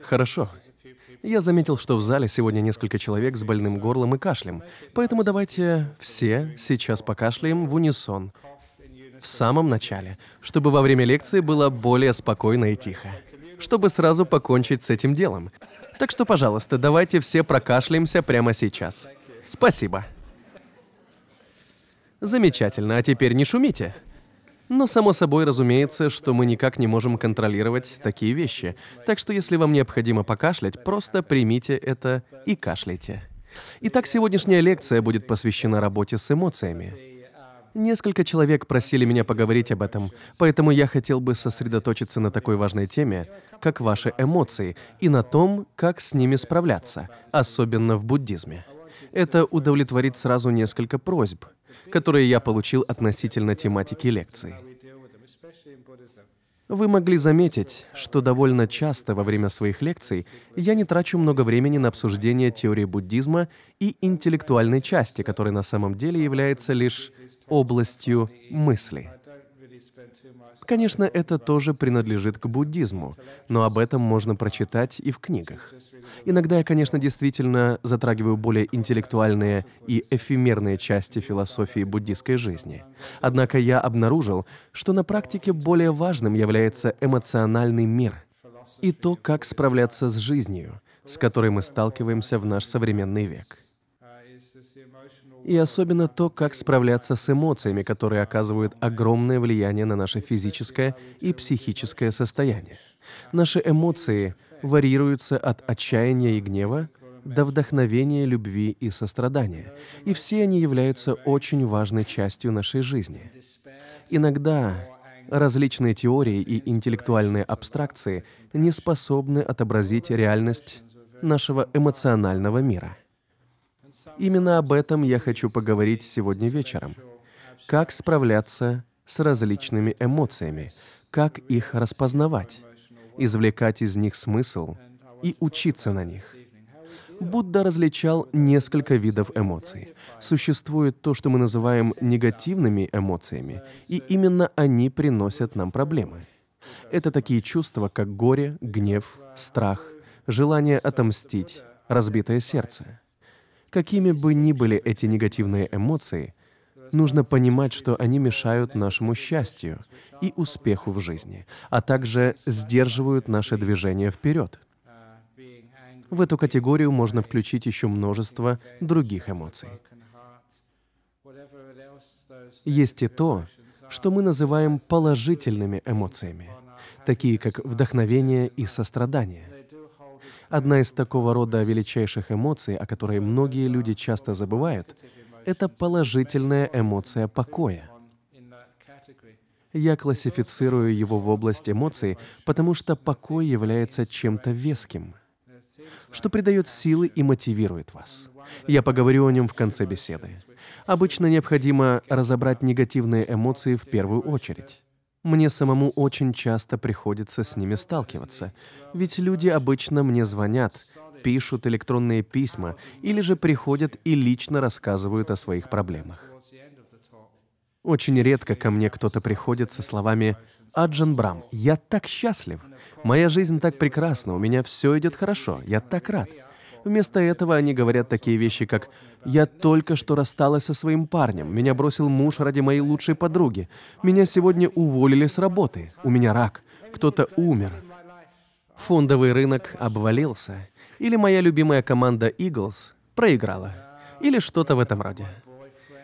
Хорошо. Я заметил, что в зале сегодня несколько человек с больным горлом и кашлем, поэтому давайте все сейчас покашляем в унисон. В самом начале, чтобы во время лекции было более спокойно и тихо. Чтобы сразу покончить с этим делом. Так что, пожалуйста, давайте все прокашляемся прямо сейчас. Спасибо. Замечательно, а теперь не шумите. Но само собой разумеется, что мы никак не можем контролировать такие вещи. Так что если вам необходимо покашлять, просто примите это и кашляйте. Итак, сегодняшняя лекция будет посвящена работе с эмоциями. Несколько человек просили меня поговорить об этом, поэтому я хотел бы сосредоточиться на такой важной теме, как ваши эмоции, и на том, как с ними справляться, особенно в буддизме. Это удовлетворит сразу несколько просьб – которые я получил относительно тематики лекции. Вы могли заметить, что довольно часто во время своих лекций я не трачу много времени на обсуждение теории буддизма и интеллектуальной части, которая на самом деле является лишь областью мысли. Конечно, это тоже принадлежит к буддизму, но об этом можно прочитать и в книгах. Иногда я, конечно, действительно затрагиваю более интеллектуальные и эфемерные части философии буддийской жизни. Однако я обнаружил, что на практике более важным является эмоциональный мир и то, как справляться с жизнью, с которой мы сталкиваемся в наш современный век и особенно то, как справляться с эмоциями, которые оказывают огромное влияние на наше физическое и психическое состояние. Наши эмоции варьируются от отчаяния и гнева до вдохновения, любви и сострадания, и все они являются очень важной частью нашей жизни. Иногда различные теории и интеллектуальные абстракции не способны отобразить реальность нашего эмоционального мира — Именно об этом я хочу поговорить сегодня вечером. Как справляться с различными эмоциями, как их распознавать, извлекать из них смысл и учиться на них. Будда различал несколько видов эмоций. Существует то, что мы называем негативными эмоциями, и именно они приносят нам проблемы. Это такие чувства, как горе, гнев, страх, желание отомстить, разбитое сердце. Какими бы ни были эти негативные эмоции, нужно понимать, что они мешают нашему счастью и успеху в жизни, а также сдерживают наше движение вперед. В эту категорию можно включить еще множество других эмоций. Есть и то, что мы называем положительными эмоциями, такие как вдохновение и сострадание. Одна из такого рода величайших эмоций, о которой многие люди часто забывают, это положительная эмоция покоя. Я классифицирую его в область эмоций, потому что покой является чем-то веским, что придает силы и мотивирует вас. Я поговорю о нем в конце беседы. Обычно необходимо разобрать негативные эмоции в первую очередь. Мне самому очень часто приходится с ними сталкиваться, ведь люди обычно мне звонят, пишут электронные письма или же приходят и лично рассказывают о своих проблемах. Очень редко ко мне кто-то приходит со словами «Аджан Брам, я так счастлив! Моя жизнь так прекрасна, у меня все идет хорошо, я так рад!» Вместо этого они говорят такие вещи, как «Я только что рассталась со своим парнем, меня бросил муж ради моей лучшей подруги, меня сегодня уволили с работы, у меня рак, кто-то умер». Фондовый рынок обвалился, или моя любимая команда Eagles проиграла, или что-то в этом роде.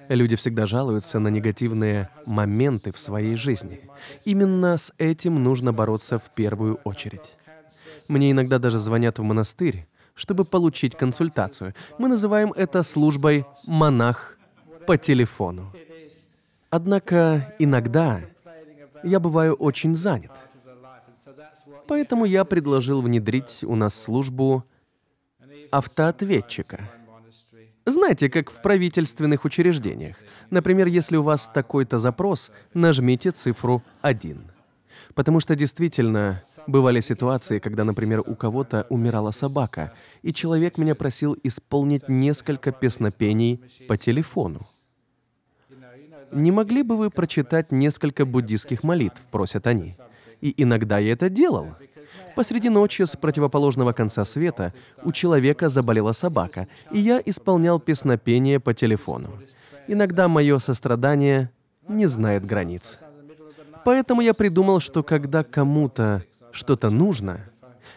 Люди всегда жалуются на негативные моменты в своей жизни. Именно с этим нужно бороться в первую очередь. Мне иногда даже звонят в монастырь, чтобы получить консультацию. Мы называем это службой «монах по телефону». Однако иногда я бываю очень занят. Поэтому я предложил внедрить у нас службу автоответчика. Знаете, как в правительственных учреждениях. Например, если у вас такой-то запрос, нажмите цифру 1. Потому что действительно бывали ситуации, когда, например, у кого-то умирала собака, и человек меня просил исполнить несколько песнопений по телефону. «Не могли бы вы прочитать несколько буддийских молитв?» — просят они. И иногда я это делал. Посреди ночи с противоположного конца света у человека заболела собака, и я исполнял песнопение по телефону. Иногда мое сострадание не знает границ. Поэтому я придумал, что когда кому-то что-то нужно,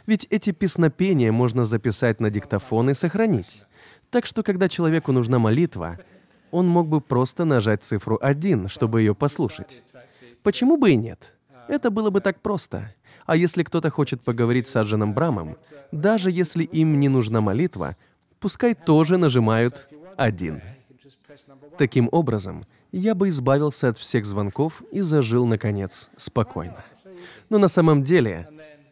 ведь эти песнопения можно записать на диктофон и сохранить. Так что, когда человеку нужна молитва, он мог бы просто нажать цифру 1, чтобы ее послушать. Почему бы и нет? Это было бы так просто. А если кто-то хочет поговорить с Аджаном Брамом, даже если им не нужна молитва, пускай тоже нажимают 1. Таким образом, я бы избавился от всех звонков и зажил, наконец, спокойно. Но на самом деле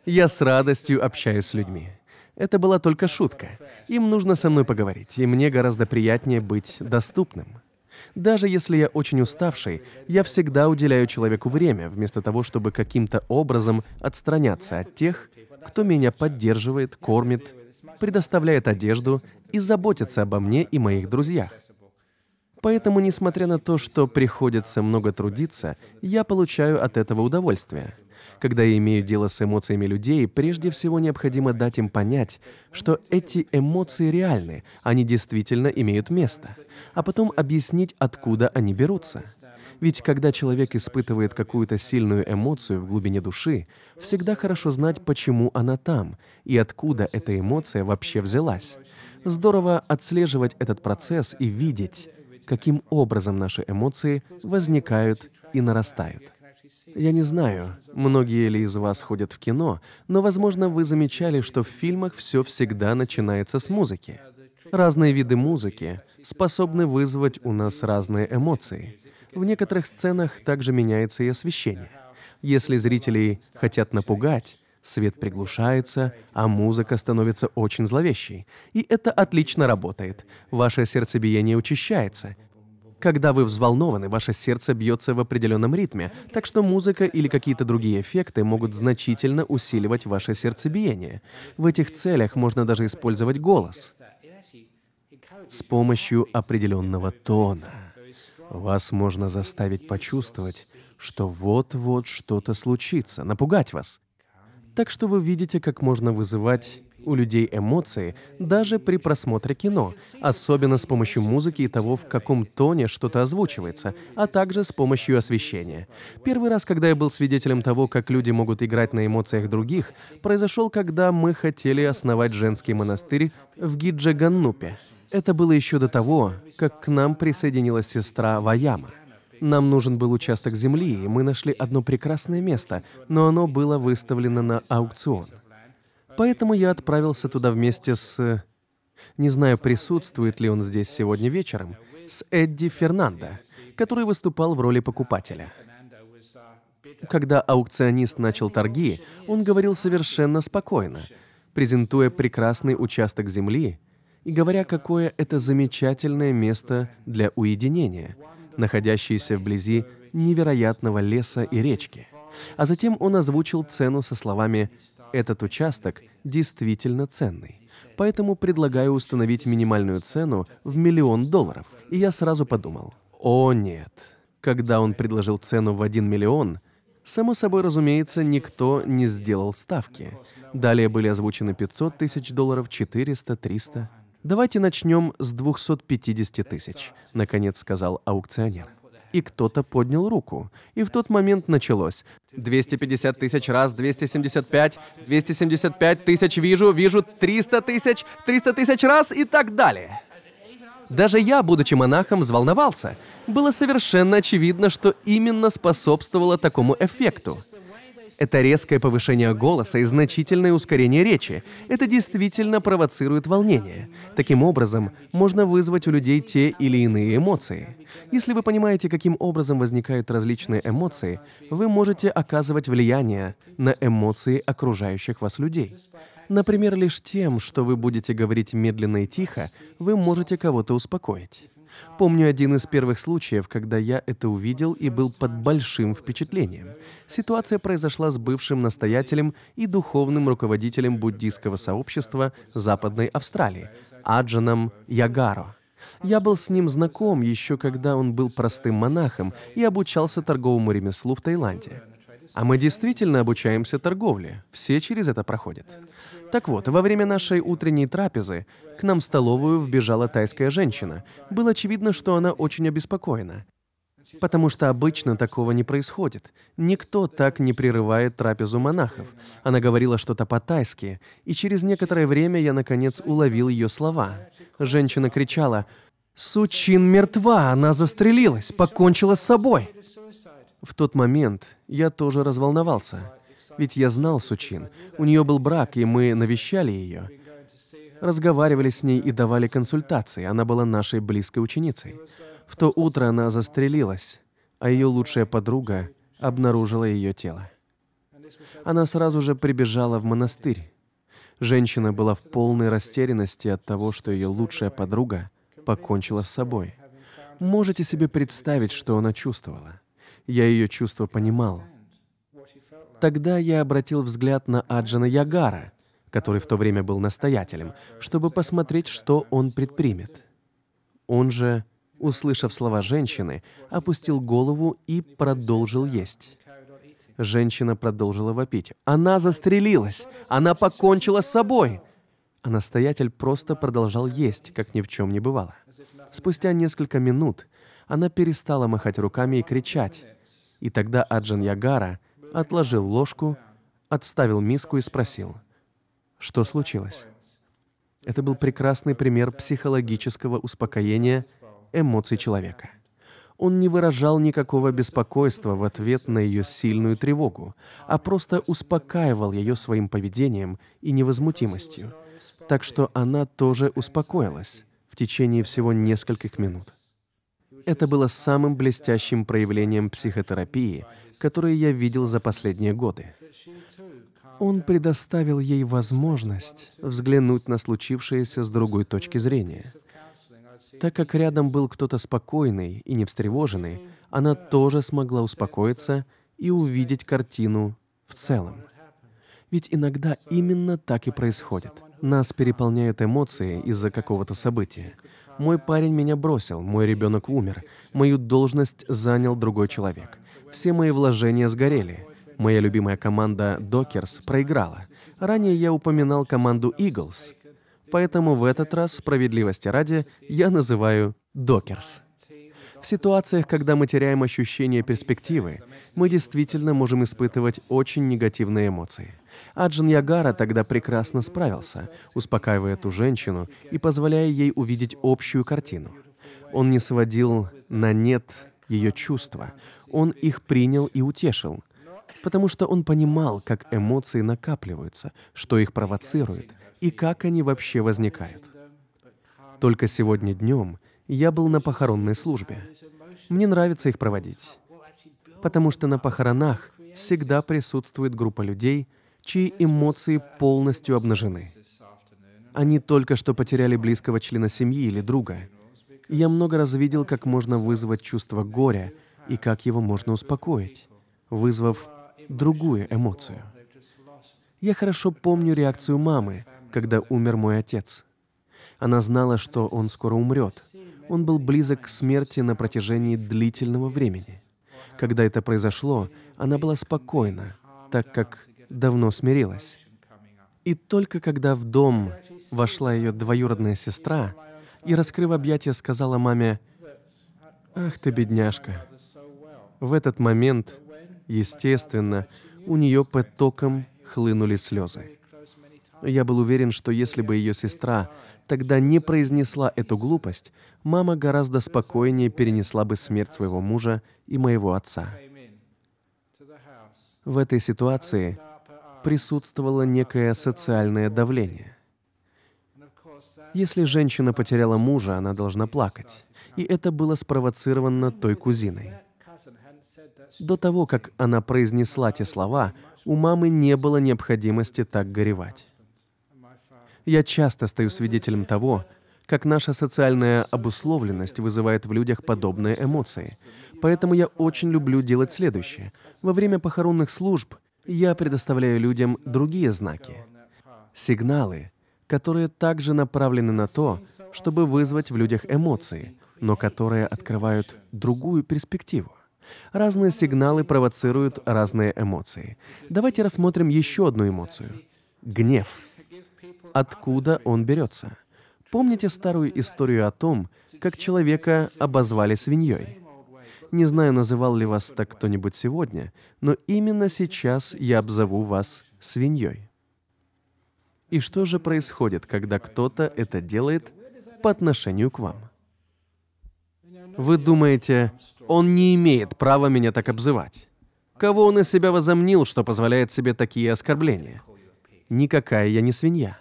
я с радостью общаюсь с людьми. Это была только шутка. Им нужно со мной поговорить, и мне гораздо приятнее быть доступным. Даже если я очень уставший, я всегда уделяю человеку время, вместо того, чтобы каким-то образом отстраняться от тех, кто меня поддерживает, кормит, предоставляет одежду и заботится обо мне и моих друзьях. Поэтому, несмотря на то, что приходится много трудиться, я получаю от этого удовольствие. Когда я имею дело с эмоциями людей, прежде всего необходимо дать им понять, что эти эмоции реальны, они действительно имеют место, а потом объяснить, откуда они берутся. Ведь когда человек испытывает какую-то сильную эмоцию в глубине души, всегда хорошо знать, почему она там и откуда эта эмоция вообще взялась. Здорово отслеживать этот процесс и видеть, каким образом наши эмоции возникают и нарастают. Я не знаю, многие ли из вас ходят в кино, но, возможно, вы замечали, что в фильмах все всегда начинается с музыки. Разные виды музыки способны вызвать у нас разные эмоции. В некоторых сценах также меняется и освещение. Если зрителей хотят напугать, свет приглушается, а музыка становится очень зловещей. И это отлично работает. Ваше сердцебиение учащается. Когда вы взволнованы, ваше сердце бьется в определенном ритме, так что музыка или какие-то другие эффекты могут значительно усиливать ваше сердцебиение. В этих целях можно даже использовать голос с помощью определенного тона. Вас можно заставить почувствовать, что вот-вот что-то случится, напугать вас. Так что вы видите, как можно вызывать у людей эмоции даже при просмотре кино, особенно с помощью музыки и того, в каком тоне что-то озвучивается, а также с помощью освещения. Первый раз, когда я был свидетелем того, как люди могут играть на эмоциях других, произошел, когда мы хотели основать женский монастырь в Гиджаганнупе. Это было еще до того, как к нам присоединилась сестра Ваяма. Нам нужен был участок земли, и мы нашли одно прекрасное место, но оно было выставлено на аукцион. Поэтому я отправился туда вместе с... Э, не знаю, присутствует ли он здесь сегодня вечером, с Эдди Фернандо, который выступал в роли покупателя. Когда аукционист начал торги, он говорил совершенно спокойно, презентуя прекрасный участок земли и говоря, какое это замечательное место для уединения — находящиеся вблизи невероятного леса и речки. А затем он озвучил цену со словами «Этот участок действительно ценный, поэтому предлагаю установить минимальную цену в миллион долларов». И я сразу подумал «О нет». Когда он предложил цену в один миллион – Само собой, разумеется, никто не сделал ставки. Далее были озвучены 500 тысяч долларов, 400, 300. «Давайте начнем с 250 тысяч», — наконец сказал аукционер. И кто-то поднял руку. И в тот момент началось. 250 тысяч раз, 275, 275 тысяч вижу, вижу, 300 тысяч, 300 тысяч раз и так далее. Даже я, будучи монахом, взволновался. Было совершенно очевидно, что именно способствовало такому эффекту. Это резкое повышение голоса и значительное ускорение речи. Это действительно провоцирует волнение. Таким образом, можно вызвать у людей те или иные эмоции. Если вы понимаете, каким образом возникают различные эмоции, вы можете оказывать влияние на эмоции окружающих вас людей. Например, лишь тем, что вы будете говорить медленно и тихо, вы можете кого-то успокоить. Помню один из первых случаев, когда я это увидел и был под большим впечатлением. Ситуация произошла с бывшим настоятелем и духовным руководителем буддийского сообщества Западной Австралии, Аджаном Ягаро. Я был с ним знаком еще когда он был простым монахом и обучался торговому ремеслу в Таиланде. А мы действительно обучаемся торговле. Все через это проходят. Так вот, во время нашей утренней трапезы к нам в столовую вбежала тайская женщина. Было очевидно, что она очень обеспокоена. Потому что обычно такого не происходит. Никто так не прерывает трапезу монахов. Она говорила что-то по-тайски, и через некоторое время я, наконец, уловил ее слова. Женщина кричала «Сучин мертва! Она застрелилась! Покончила с собой!» В тот момент я тоже разволновался. Ведь я знал Сучин. У нее был брак, и мы навещали ее. Разговаривали с ней и давали консультации. Она была нашей близкой ученицей. В то утро она застрелилась, а ее лучшая подруга обнаружила ее тело. Она сразу же прибежала в монастырь. Женщина была в полной растерянности от того, что ее лучшая подруга покончила с собой. Можете себе представить, что она чувствовала? Я ее чувство понимал. Тогда я обратил взгляд на Аджана Ягара, который в то время был настоятелем, чтобы посмотреть, что он предпримет. Он же, услышав слова женщины, опустил голову и продолжил есть. Женщина продолжила вопить. «Она застрелилась! Она покончила с собой!» А настоятель просто продолжал есть, как ни в чем не бывало. Спустя несколько минут она перестала махать руками и кричать. И тогда Аджан Ягара — отложил ложку, отставил миску и спросил, что случилось. Это был прекрасный пример психологического успокоения эмоций человека. Он не выражал никакого беспокойства в ответ на ее сильную тревогу, а просто успокаивал ее своим поведением и невозмутимостью. Так что она тоже успокоилась в течение всего нескольких минут. Это было самым блестящим проявлением психотерапии, которое я видел за последние годы. Он предоставил ей возможность взглянуть на случившееся с другой точки зрения. Так как рядом был кто-то спокойный и не встревоженный, она тоже смогла успокоиться и увидеть картину в целом. Ведь иногда именно так и происходит. Нас переполняют эмоции из-за какого-то события. Мой парень меня бросил, мой ребенок умер, мою должность занял другой человек. Все мои вложения сгорели. Моя любимая команда Докерс проиграла. Ранее я упоминал команду Eagles. Поэтому в этот раз, справедливости ради, я называю Докерс. В ситуациях, когда мы теряем ощущение перспективы, мы действительно можем испытывать очень негативные эмоции. А Ягара тогда прекрасно справился, успокаивая эту женщину и позволяя ей увидеть общую картину. Он не сводил на нет ее чувства, он их принял и утешил, потому что он понимал, как эмоции накапливаются, что их провоцирует и как они вообще возникают. Только сегодня днем я был на похоронной службе. Мне нравится их проводить, потому что на похоронах всегда присутствует группа людей, чьи эмоции полностью обнажены. Они только что потеряли близкого члена семьи или друга. я много раз видел, как можно вызвать чувство горя и как его можно успокоить, вызвав другую эмоцию. Я хорошо помню реакцию мамы, когда умер мой отец. Она знала, что он скоро умрет. Он был близок к смерти на протяжении длительного времени. Когда это произошло, она была спокойна, так как давно смирилась. И только когда в дом вошла ее двоюродная сестра и, раскрыв объятия, сказала маме, «Ах ты, бедняжка!» В этот момент, естественно, у нее под током хлынули слезы. Я был уверен, что если бы ее сестра тогда не произнесла эту глупость, мама гораздо спокойнее перенесла бы смерть своего мужа и моего отца. В этой ситуации присутствовало некое социальное давление. Если женщина потеряла мужа, она должна плакать. И это было спровоцировано той кузиной. До того, как она произнесла те слова, у мамы не было необходимости так горевать. Я часто стою свидетелем того, как наша социальная обусловленность вызывает в людях подобные эмоции. Поэтому я очень люблю делать следующее. Во время похоронных служб я предоставляю людям другие знаки, сигналы, которые также направлены на то, чтобы вызвать в людях эмоции, но которые открывают другую перспективу. Разные сигналы провоцируют разные эмоции. Давайте рассмотрим еще одну эмоцию — гнев. Откуда он берется? Помните старую историю о том, как человека обозвали свиньей? Не знаю, называл ли вас так кто-нибудь сегодня, но именно сейчас я обзову вас свиньей. И что же происходит, когда кто-то это делает по отношению к вам? Вы думаете, он не имеет права меня так обзывать? Кого он из себя возомнил, что позволяет себе такие оскорбления? Никакая я не свинья.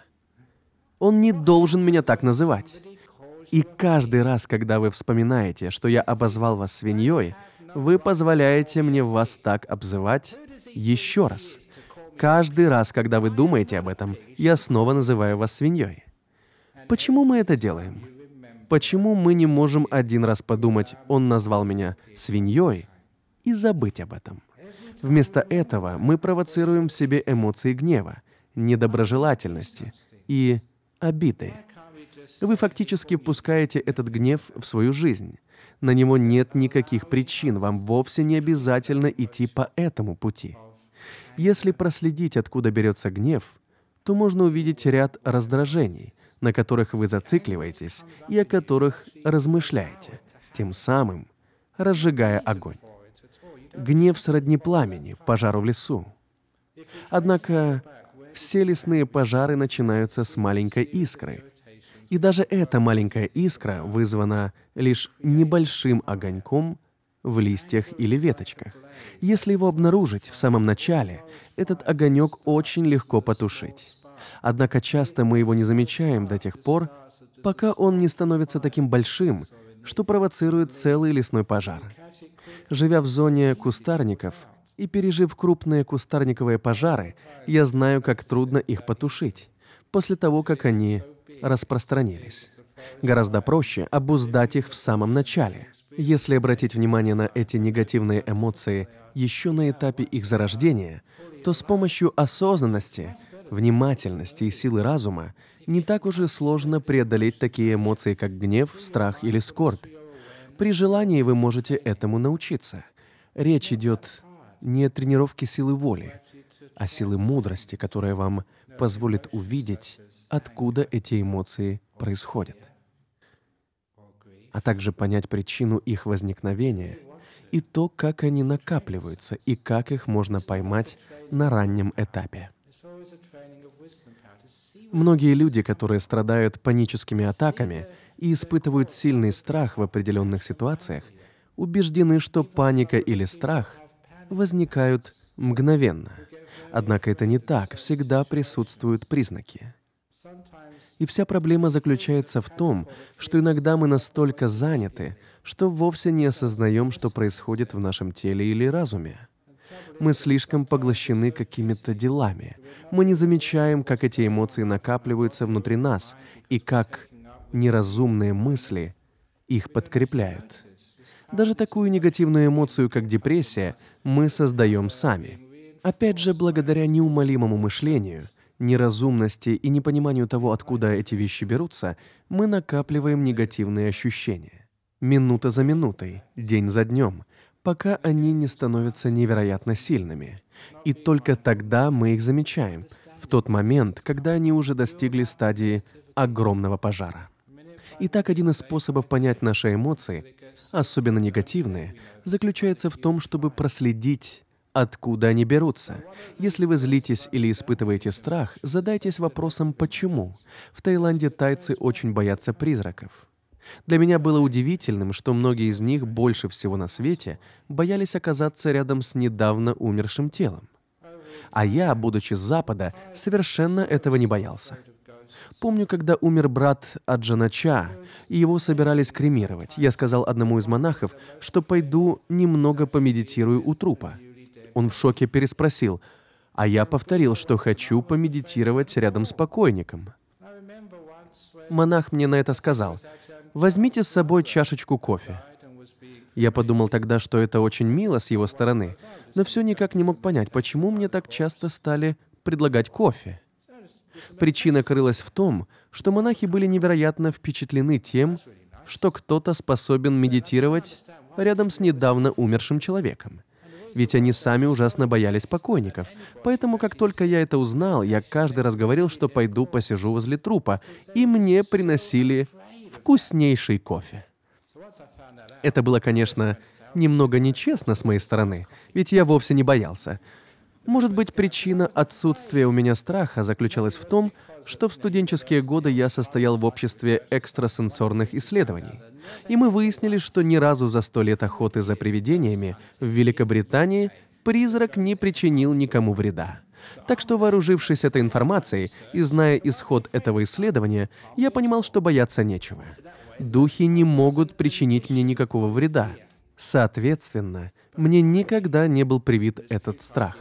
Он не должен меня так называть. И каждый раз, когда вы вспоминаете, что я обозвал вас свиньей, вы позволяете мне вас так обзывать еще раз. Каждый раз, когда вы думаете об этом, я снова называю вас свиньей. Почему мы это делаем? Почему мы не можем один раз подумать, он назвал меня свиньей, и забыть об этом? Вместо этого мы провоцируем в себе эмоции гнева, недоброжелательности и обиды. Вы фактически впускаете этот гнев в свою жизнь. На него нет никаких причин, вам вовсе не обязательно идти по этому пути. Если проследить, откуда берется гнев, то можно увидеть ряд раздражений, на которых вы зацикливаетесь и о которых размышляете, тем самым разжигая огонь. Гнев сродни пламени, пожару в лесу. Однако все лесные пожары начинаются с маленькой искры, и даже эта маленькая искра вызвана лишь небольшим огоньком в листьях или веточках. Если его обнаружить в самом начале, этот огонек очень легко потушить. Однако часто мы его не замечаем до тех пор, пока он не становится таким большим, что провоцирует целый лесной пожар. Живя в зоне кустарников и пережив крупные кустарниковые пожары, я знаю, как трудно их потушить после того, как они распространились. Гораздо проще обуздать их в самом начале. Если обратить внимание на эти негативные эмоции еще на этапе их зарождения, то с помощью осознанности, внимательности и силы разума не так уже сложно преодолеть такие эмоции, как гнев, страх или скорбь. При желании вы можете этому научиться. Речь идет не о тренировке силы воли, а силы мудрости, которая вам позволит увидеть откуда эти эмоции происходят, а также понять причину их возникновения и то, как они накапливаются и как их можно поймать на раннем этапе. Многие люди, которые страдают паническими атаками и испытывают сильный страх в определенных ситуациях, убеждены, что паника или страх возникают мгновенно. Однако это не так, всегда присутствуют признаки. И вся проблема заключается в том, что иногда мы настолько заняты, что вовсе не осознаем, что происходит в нашем теле или разуме. Мы слишком поглощены какими-то делами. Мы не замечаем, как эти эмоции накапливаются внутри нас и как неразумные мысли их подкрепляют. Даже такую негативную эмоцию, как депрессия, мы создаем сами. Опять же, благодаря неумолимому мышлению неразумности и непониманию того, откуда эти вещи берутся, мы накапливаем негативные ощущения. Минута за минутой, день за днем, пока они не становятся невероятно сильными. И только тогда мы их замечаем, в тот момент, когда они уже достигли стадии огромного пожара. Итак, один из способов понять наши эмоции, особенно негативные, заключается в том, чтобы проследить откуда они берутся. Если вы злитесь или испытываете страх, задайтесь вопросом «почему?». В Таиланде тайцы очень боятся призраков. Для меня было удивительным, что многие из них больше всего на свете боялись оказаться рядом с недавно умершим телом. А я, будучи с Запада, совершенно этого не боялся. Помню, когда умер брат Аджанача, и его собирались кремировать. Я сказал одному из монахов, что пойду немного помедитирую у трупа он в шоке переспросил, а я повторил, что хочу помедитировать рядом с покойником. Монах мне на это сказал, возьмите с собой чашечку кофе. Я подумал тогда, что это очень мило с его стороны, но все никак не мог понять, почему мне так часто стали предлагать кофе. Причина крылась в том, что монахи были невероятно впечатлены тем, что кто-то способен медитировать рядом с недавно умершим человеком ведь они сами ужасно боялись покойников. Поэтому, как только я это узнал, я каждый раз говорил, что пойду посижу возле трупа, и мне приносили вкуснейший кофе. Это было, конечно, немного нечестно с моей стороны, ведь я вовсе не боялся. Может быть, причина отсутствия у меня страха заключалась в том, что в студенческие годы я состоял в обществе экстрасенсорных исследований. И мы выяснили, что ни разу за сто лет охоты за привидениями в Великобритании призрак не причинил никому вреда. Так что, вооружившись этой информацией и зная исход этого исследования, я понимал, что бояться нечего. Духи не могут причинить мне никакого вреда. Соответственно, мне никогда не был привит этот страх.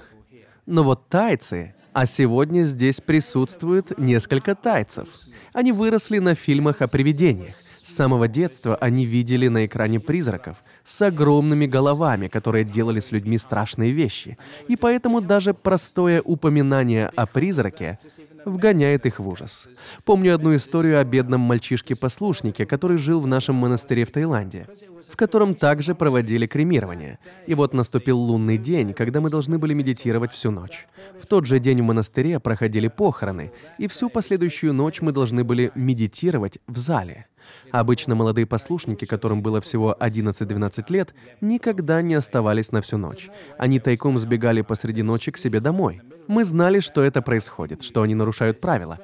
Но вот тайцы, а сегодня здесь присутствует несколько тайцев. Они выросли на фильмах о привидениях. С самого детства они видели на экране призраков с огромными головами, которые делали с людьми страшные вещи. И поэтому даже простое упоминание о призраке вгоняет их в ужас. Помню одну историю о бедном мальчишке-послушнике, который жил в нашем монастыре в Таиланде, в котором также проводили кремирование. И вот наступил лунный день, когда мы должны были медитировать всю ночь. В тот же день в монастыре проходили похороны, и всю последующую ночь мы должны были медитировать в зале. Обычно молодые послушники, которым было всего 11-12 лет, никогда не оставались на всю ночь. Они тайком сбегали посреди ночи к себе домой. Мы знали, что это происходит, что они нарушают правила.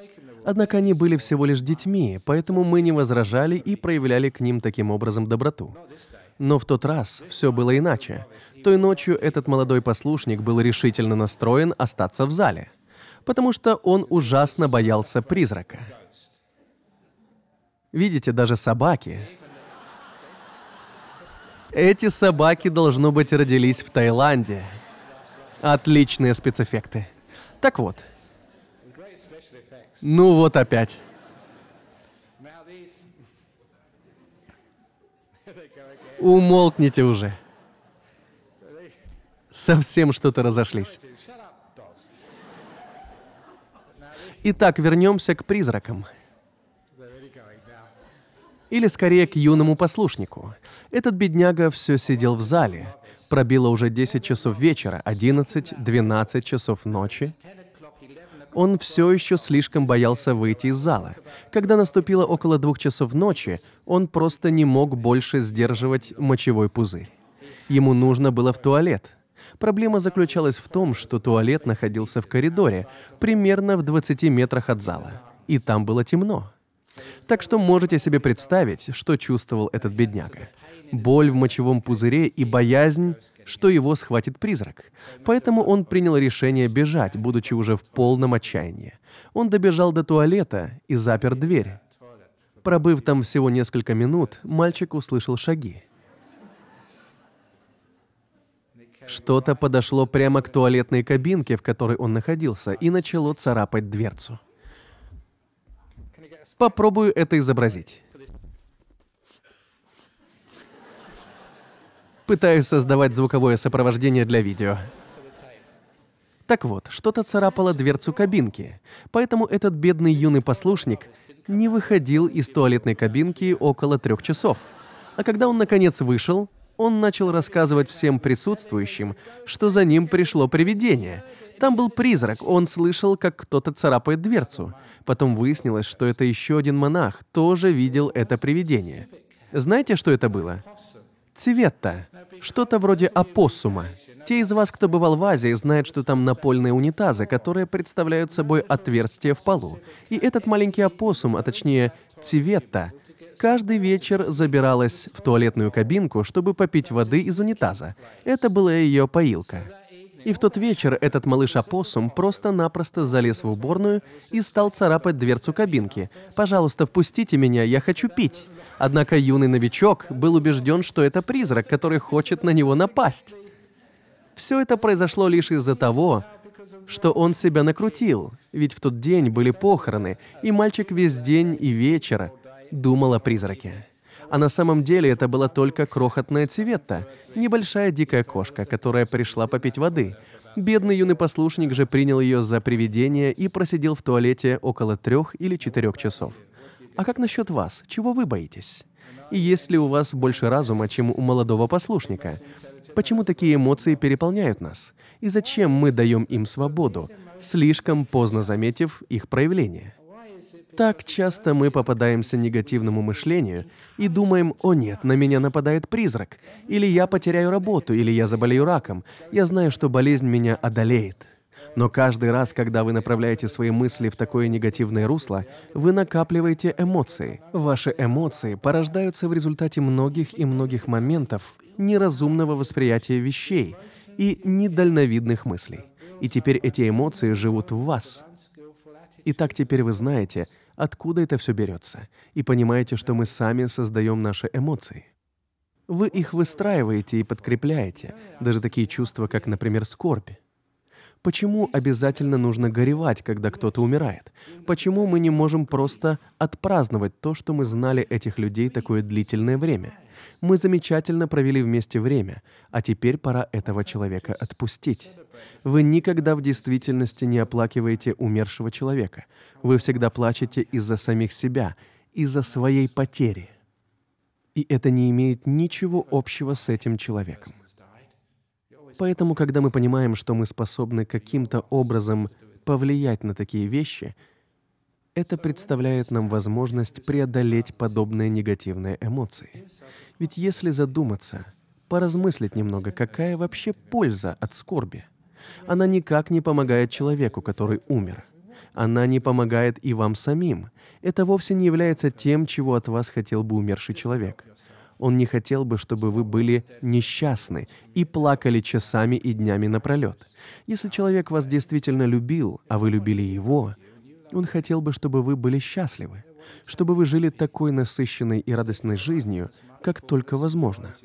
Однако они были всего лишь детьми, поэтому мы не возражали и проявляли к ним таким образом доброту. Но в тот раз все было иначе. Той ночью этот молодой послушник был решительно настроен остаться в зале, потому что он ужасно боялся призрака. Видите, даже собаки. Эти собаки, должно быть, родились в Таиланде. Отличные спецэффекты. Так вот. Ну вот опять. Умолкните уже. Совсем что-то разошлись. Итак, вернемся к призракам. Или скорее к юному послушнику. Этот бедняга все сидел в зале, Пробило уже 10 часов вечера, 11-12 часов ночи. Он все еще слишком боялся выйти из зала. Когда наступило около двух часов ночи, он просто не мог больше сдерживать мочевой пузырь. Ему нужно было в туалет. Проблема заключалась в том, что туалет находился в коридоре, примерно в 20 метрах от зала. И там было темно. Так что можете себе представить, что чувствовал этот бедняга боль в мочевом пузыре и боязнь, что его схватит призрак. Поэтому он принял решение бежать, будучи уже в полном отчаянии. Он добежал до туалета и запер дверь. Пробыв там всего несколько минут, мальчик услышал шаги. Что-то подошло прямо к туалетной кабинке, в которой он находился, и начало царапать дверцу. Попробую это изобразить. Пытаюсь создавать звуковое сопровождение для видео. Так вот, что-то царапало дверцу кабинки, поэтому этот бедный юный послушник не выходил из туалетной кабинки около трех часов. А когда он наконец вышел, он начал рассказывать всем присутствующим, что за ним пришло привидение. Там был призрак, он слышал, как кто-то царапает дверцу. Потом выяснилось, что это еще один монах тоже видел это привидение. Знаете, что это было? Цветта. Что-то вроде опоссума. Те из вас, кто бывал в Азии, знают, что там напольные унитазы, которые представляют собой отверстие в полу. И этот маленький опоссум, а точнее цветта, каждый вечер забиралась в туалетную кабинку, чтобы попить воды из унитаза. Это была ее поилка. И в тот вечер этот малыш-опоссум просто-напросто залез в уборную и стал царапать дверцу кабинки. «Пожалуйста, впустите меня, я хочу пить!» Однако юный новичок был убежден, что это призрак, который хочет на него напасть. Все это произошло лишь из-за того, что он себя накрутил, ведь в тот день были похороны, и мальчик весь день и вечер думал о призраке. А на самом деле это была только крохотная цветта, небольшая дикая кошка, которая пришла попить воды. Бедный юный послушник же принял ее за привидение и просидел в туалете около трех или четырех часов. А как насчет вас? Чего вы боитесь? И есть ли у вас больше разума, чем у молодого послушника? Почему такие эмоции переполняют нас? И зачем мы даем им свободу, слишком поздно заметив их проявление? Так часто мы попадаемся негативному мышлению и думаем, о нет, на меня нападает призрак, или я потеряю работу, или я заболею раком, я знаю, что болезнь меня одолеет. Но каждый раз, когда вы направляете свои мысли в такое негативное русло, вы накапливаете эмоции. Ваши эмоции порождаются в результате многих и многих моментов неразумного восприятия вещей и недальновидных мыслей. И теперь эти эмоции живут в вас. Итак, теперь вы знаете, откуда это все берется, и понимаете, что мы сами создаем наши эмоции. Вы их выстраиваете и подкрепляете, даже такие чувства, как, например, скорбь. Почему обязательно нужно горевать, когда кто-то умирает? Почему мы не можем просто отпраздновать то, что мы знали этих людей такое длительное время? Мы замечательно провели вместе время, а теперь пора этого человека отпустить. Вы никогда в действительности не оплакиваете умершего человека. Вы всегда плачете из-за самих себя, из-за своей потери. И это не имеет ничего общего с этим человеком. Поэтому, когда мы понимаем, что мы способны каким-то образом повлиять на такие вещи, это представляет нам возможность преодолеть подобные негативные эмоции. Ведь если задуматься, поразмыслить немного, какая вообще польза от скорби? Она никак не помогает человеку, который умер. Она не помогает и вам самим. Это вовсе не является тем, чего от вас хотел бы умерший человек. Он не хотел бы, чтобы вы были несчастны и плакали часами и днями напролет. Если человек вас действительно любил, а вы любили его, он хотел бы, чтобы вы были счастливы, чтобы вы жили такой насыщенной и радостной жизнью, как только возможно.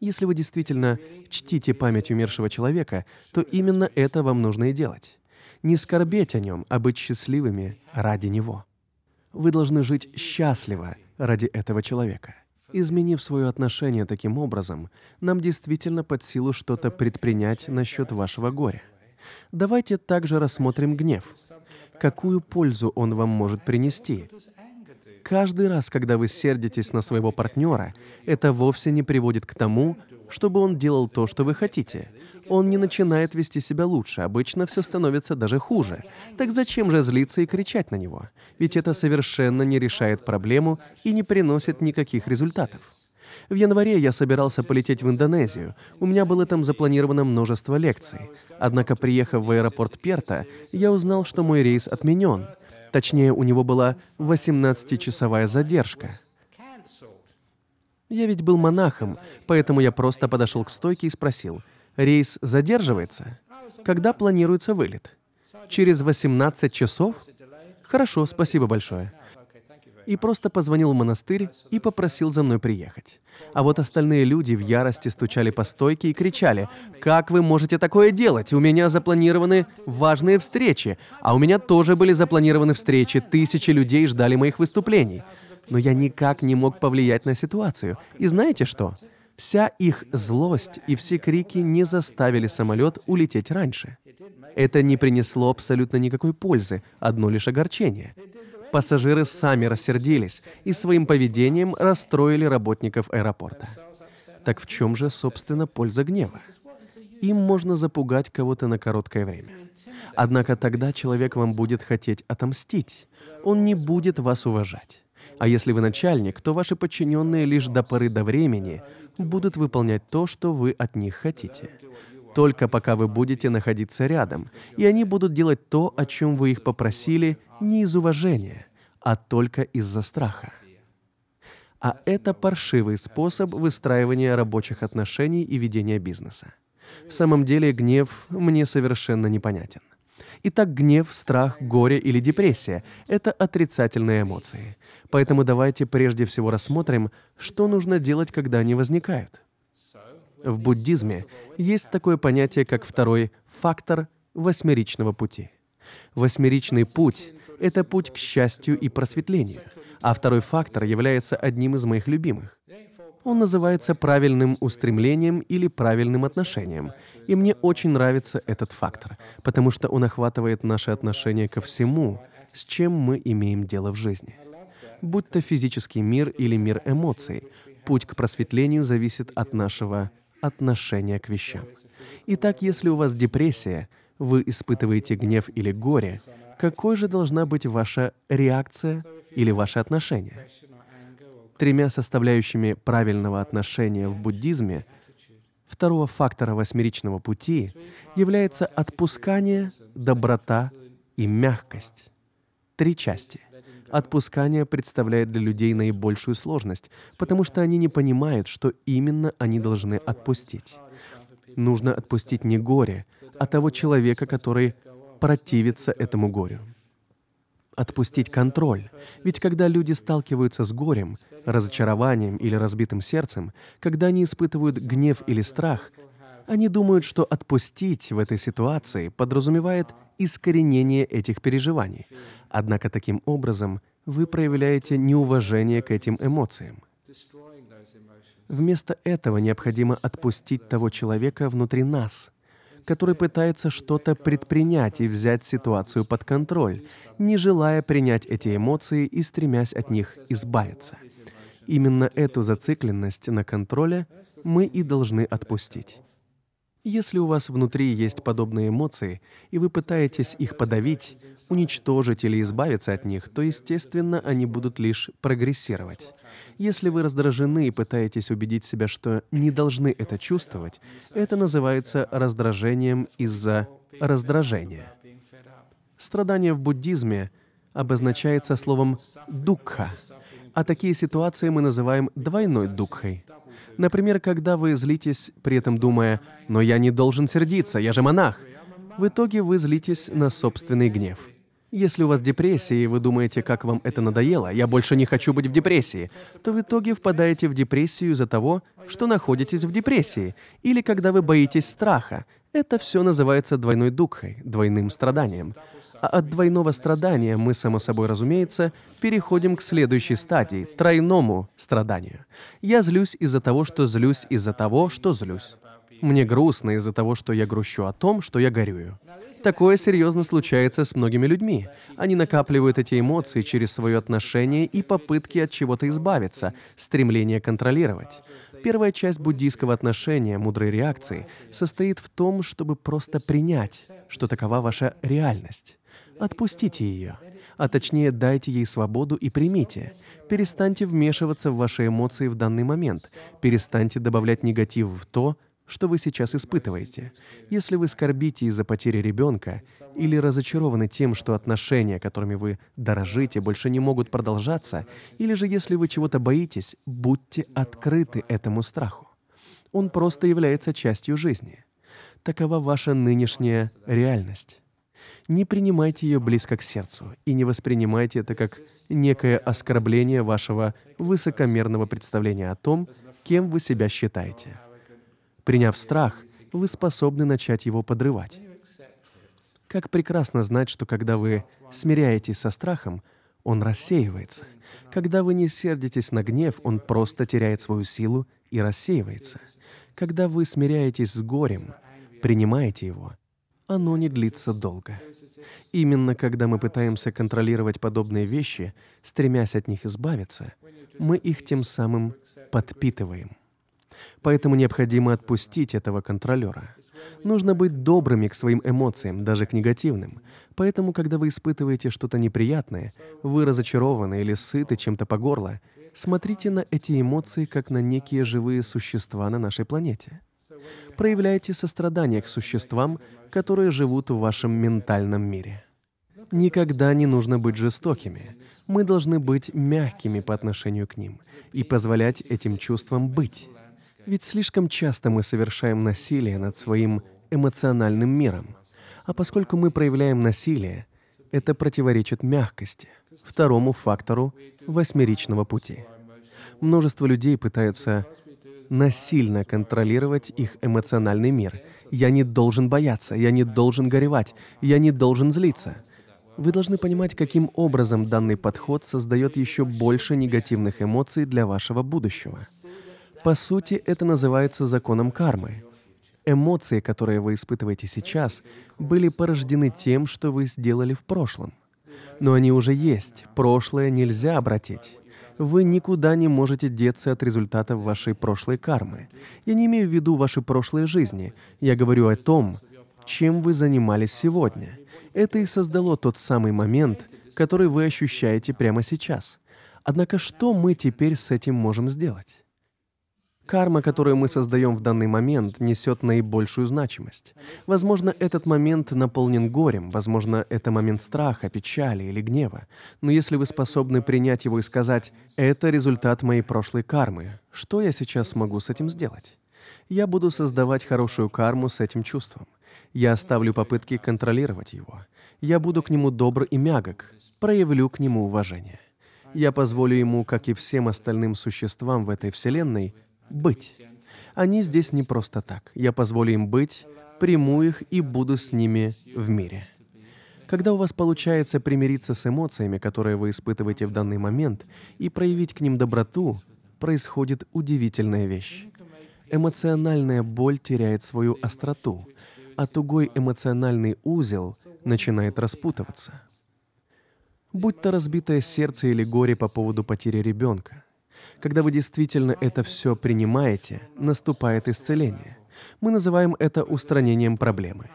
Если вы действительно чтите память умершего человека, то именно это вам нужно и делать. Не скорбеть о нем, а быть счастливыми ради него. Вы должны жить счастливо ради этого человека. Изменив свое отношение таким образом, нам действительно под силу что-то предпринять насчет вашего горя. Давайте также рассмотрим гнев. Какую пользу он вам может принести? Каждый раз, когда вы сердитесь на своего партнера, это вовсе не приводит к тому, чтобы он делал то, что вы хотите он не начинает вести себя лучше, обычно все становится даже хуже. Так зачем же злиться и кричать на него? Ведь это совершенно не решает проблему и не приносит никаких результатов. В январе я собирался полететь в Индонезию. У меня было там запланировано множество лекций. Однако, приехав в аэропорт Перта, я узнал, что мой рейс отменен. Точнее, у него была 18-часовая задержка. Я ведь был монахом, поэтому я просто подошел к стойке и спросил, Рейс задерживается? Когда планируется вылет? Через 18 часов? Хорошо, спасибо большое. И просто позвонил в монастырь и попросил за мной приехать. А вот остальные люди в ярости стучали по стойке и кричали, «Как вы можете такое делать? У меня запланированы важные встречи, а у меня тоже были запланированы встречи, тысячи людей ждали моих выступлений». Но я никак не мог повлиять на ситуацию. И знаете что? Вся их злость и все крики не заставили самолет улететь раньше. Это не принесло абсолютно никакой пользы, одно лишь огорчение. Пассажиры сами рассердились и своим поведением расстроили работников аэропорта. Так в чем же, собственно, польза гнева? Им можно запугать кого-то на короткое время. Однако тогда человек вам будет хотеть отомстить. Он не будет вас уважать. А если вы начальник, то ваши подчиненные лишь до поры до времени будут выполнять то, что вы от них хотите. Только пока вы будете находиться рядом, и они будут делать то, о чем вы их попросили, не из уважения, а только из-за страха. А это паршивый способ выстраивания рабочих отношений и ведения бизнеса. В самом деле гнев мне совершенно непонятен. Итак, гнев, страх, горе или депрессия – это отрицательные эмоции. Поэтому давайте прежде всего рассмотрим, что нужно делать, когда они возникают. В буддизме есть такое понятие, как второй фактор восьмеричного пути. Восьмеричный путь — это путь к счастью и просветлению, а второй фактор является одним из моих любимых. Он называется правильным устремлением или правильным отношением. И мне очень нравится этот фактор, потому что он охватывает наше отношение ко всему, с чем мы имеем дело в жизни. Будь то физический мир или мир эмоций, путь к просветлению зависит от нашего отношения к вещам. Итак, если у вас депрессия, вы испытываете гнев или горе, какой же должна быть ваша реакция или ваше отношение? тремя составляющими правильного отношения в буддизме, второго фактора восьмеричного пути является отпускание, доброта и мягкость. Три части. Отпускание представляет для людей наибольшую сложность, потому что они не понимают, что именно они должны отпустить. Нужно отпустить не горе, а того человека, который противится этому горю отпустить контроль. Ведь когда люди сталкиваются с горем, разочарованием или разбитым сердцем, когда они испытывают гнев или страх, они думают, что отпустить в этой ситуации подразумевает искоренение этих переживаний. Однако таким образом вы проявляете неуважение к этим эмоциям. Вместо этого необходимо отпустить того человека внутри нас, который пытается что-то предпринять и взять ситуацию под контроль, не желая принять эти эмоции и стремясь от них избавиться. Именно эту зацикленность на контроле мы и должны отпустить. Если у вас внутри есть подобные эмоции, и вы пытаетесь их подавить, уничтожить или избавиться от них, то, естественно, они будут лишь прогрессировать. Если вы раздражены и пытаетесь убедить себя, что не должны это чувствовать, это называется раздражением из-за раздражения. Страдание в буддизме обозначается словом «дукха», а такие ситуации мы называем двойной дукхой. Например, когда вы злитесь, при этом думая «но я не должен сердиться, я же монах», в итоге вы злитесь на собственный гнев. Если у вас депрессия, и вы думаете, как вам это надоело, я больше не хочу быть в депрессии, то в итоге впадаете в депрессию из-за того, что находитесь в депрессии, или когда вы боитесь страха. Это все называется двойной дукхой, двойным страданием. А от двойного страдания мы, само собой разумеется, переходим к следующей стадии — тройному страданию. Я злюсь из-за того, что злюсь из-за того, что злюсь. Мне грустно из-за того, что я грущу о том, что я горюю. Такое серьезно случается с многими людьми. Они накапливают эти эмоции через свое отношение и попытки от чего-то избавиться, стремление контролировать. Первая часть буддийского отношения, мудрой реакции, состоит в том, чтобы просто принять, что такова ваша реальность. Отпустите ее. А точнее, дайте ей свободу и примите. Перестаньте вмешиваться в ваши эмоции в данный момент. Перестаньте добавлять негатив в то, что вы сейчас испытываете. Если вы скорбите из-за потери ребенка или разочарованы тем, что отношения, которыми вы дорожите, больше не могут продолжаться, или же если вы чего-то боитесь, будьте открыты этому страху. Он просто является частью жизни. Такова ваша нынешняя реальность. Не принимайте ее близко к сердцу и не воспринимайте это как некое оскорбление вашего высокомерного представления о том, кем вы себя считаете. Приняв страх, вы способны начать его подрывать. Как прекрасно знать, что когда вы смиряетесь со страхом, он рассеивается. Когда вы не сердитесь на гнев, он просто теряет свою силу и рассеивается. Когда вы смиряетесь с горем, принимаете его, оно не длится долго. Именно когда мы пытаемся контролировать подобные вещи, стремясь от них избавиться, мы их тем самым подпитываем. Поэтому необходимо отпустить этого контролера. Нужно быть добрыми к своим эмоциям, даже к негативным. Поэтому, когда вы испытываете что-то неприятное, вы разочарованы или сыты чем-то по горло, смотрите на эти эмоции как на некие живые существа на нашей планете — проявляйте сострадание к существам, которые живут в вашем ментальном мире. Никогда не нужно быть жестокими. Мы должны быть мягкими по отношению к ним и позволять этим чувствам быть. Ведь слишком часто мы совершаем насилие над своим эмоциональным миром. А поскольку мы проявляем насилие, это противоречит мягкости, второму фактору восьмеричного пути. Множество людей пытаются насильно контролировать их эмоциональный мир. Я не должен бояться, я не должен горевать, я не должен злиться. Вы должны понимать, каким образом данный подход создает еще больше негативных эмоций для вашего будущего. По сути, это называется законом кармы. Эмоции, которые вы испытываете сейчас, были порождены тем, что вы сделали в прошлом. Но они уже есть, прошлое нельзя обратить. Вы никуда не можете деться от результатов вашей прошлой кармы. Я не имею в виду ваши прошлые жизни. Я говорю о том, чем вы занимались сегодня. Это и создало тот самый момент, который вы ощущаете прямо сейчас. Однако что мы теперь с этим можем сделать? Карма, которую мы создаем в данный момент, несет наибольшую значимость. Возможно, этот момент наполнен горем, возможно, это момент страха, печали или гнева. Но если вы способны принять его и сказать «это результат моей прошлой кармы, что я сейчас смогу с этим сделать?» Я буду создавать хорошую карму с этим чувством. Я оставлю попытки контролировать его. Я буду к нему добр и мягок, проявлю к нему уважение. Я позволю ему, как и всем остальным существам в этой вселенной, быть. Они здесь не просто так. Я позволю им быть, приму их и буду с ними в мире. Когда у вас получается примириться с эмоциями, которые вы испытываете в данный момент, и проявить к ним доброту, происходит удивительная вещь. Эмоциональная боль теряет свою остроту, а тугой эмоциональный узел начинает распутываться. Будь то разбитое сердце или горе по поводу потери ребенка. Когда вы действительно это все принимаете, наступает исцеление. Мы называем это устранением проблемы.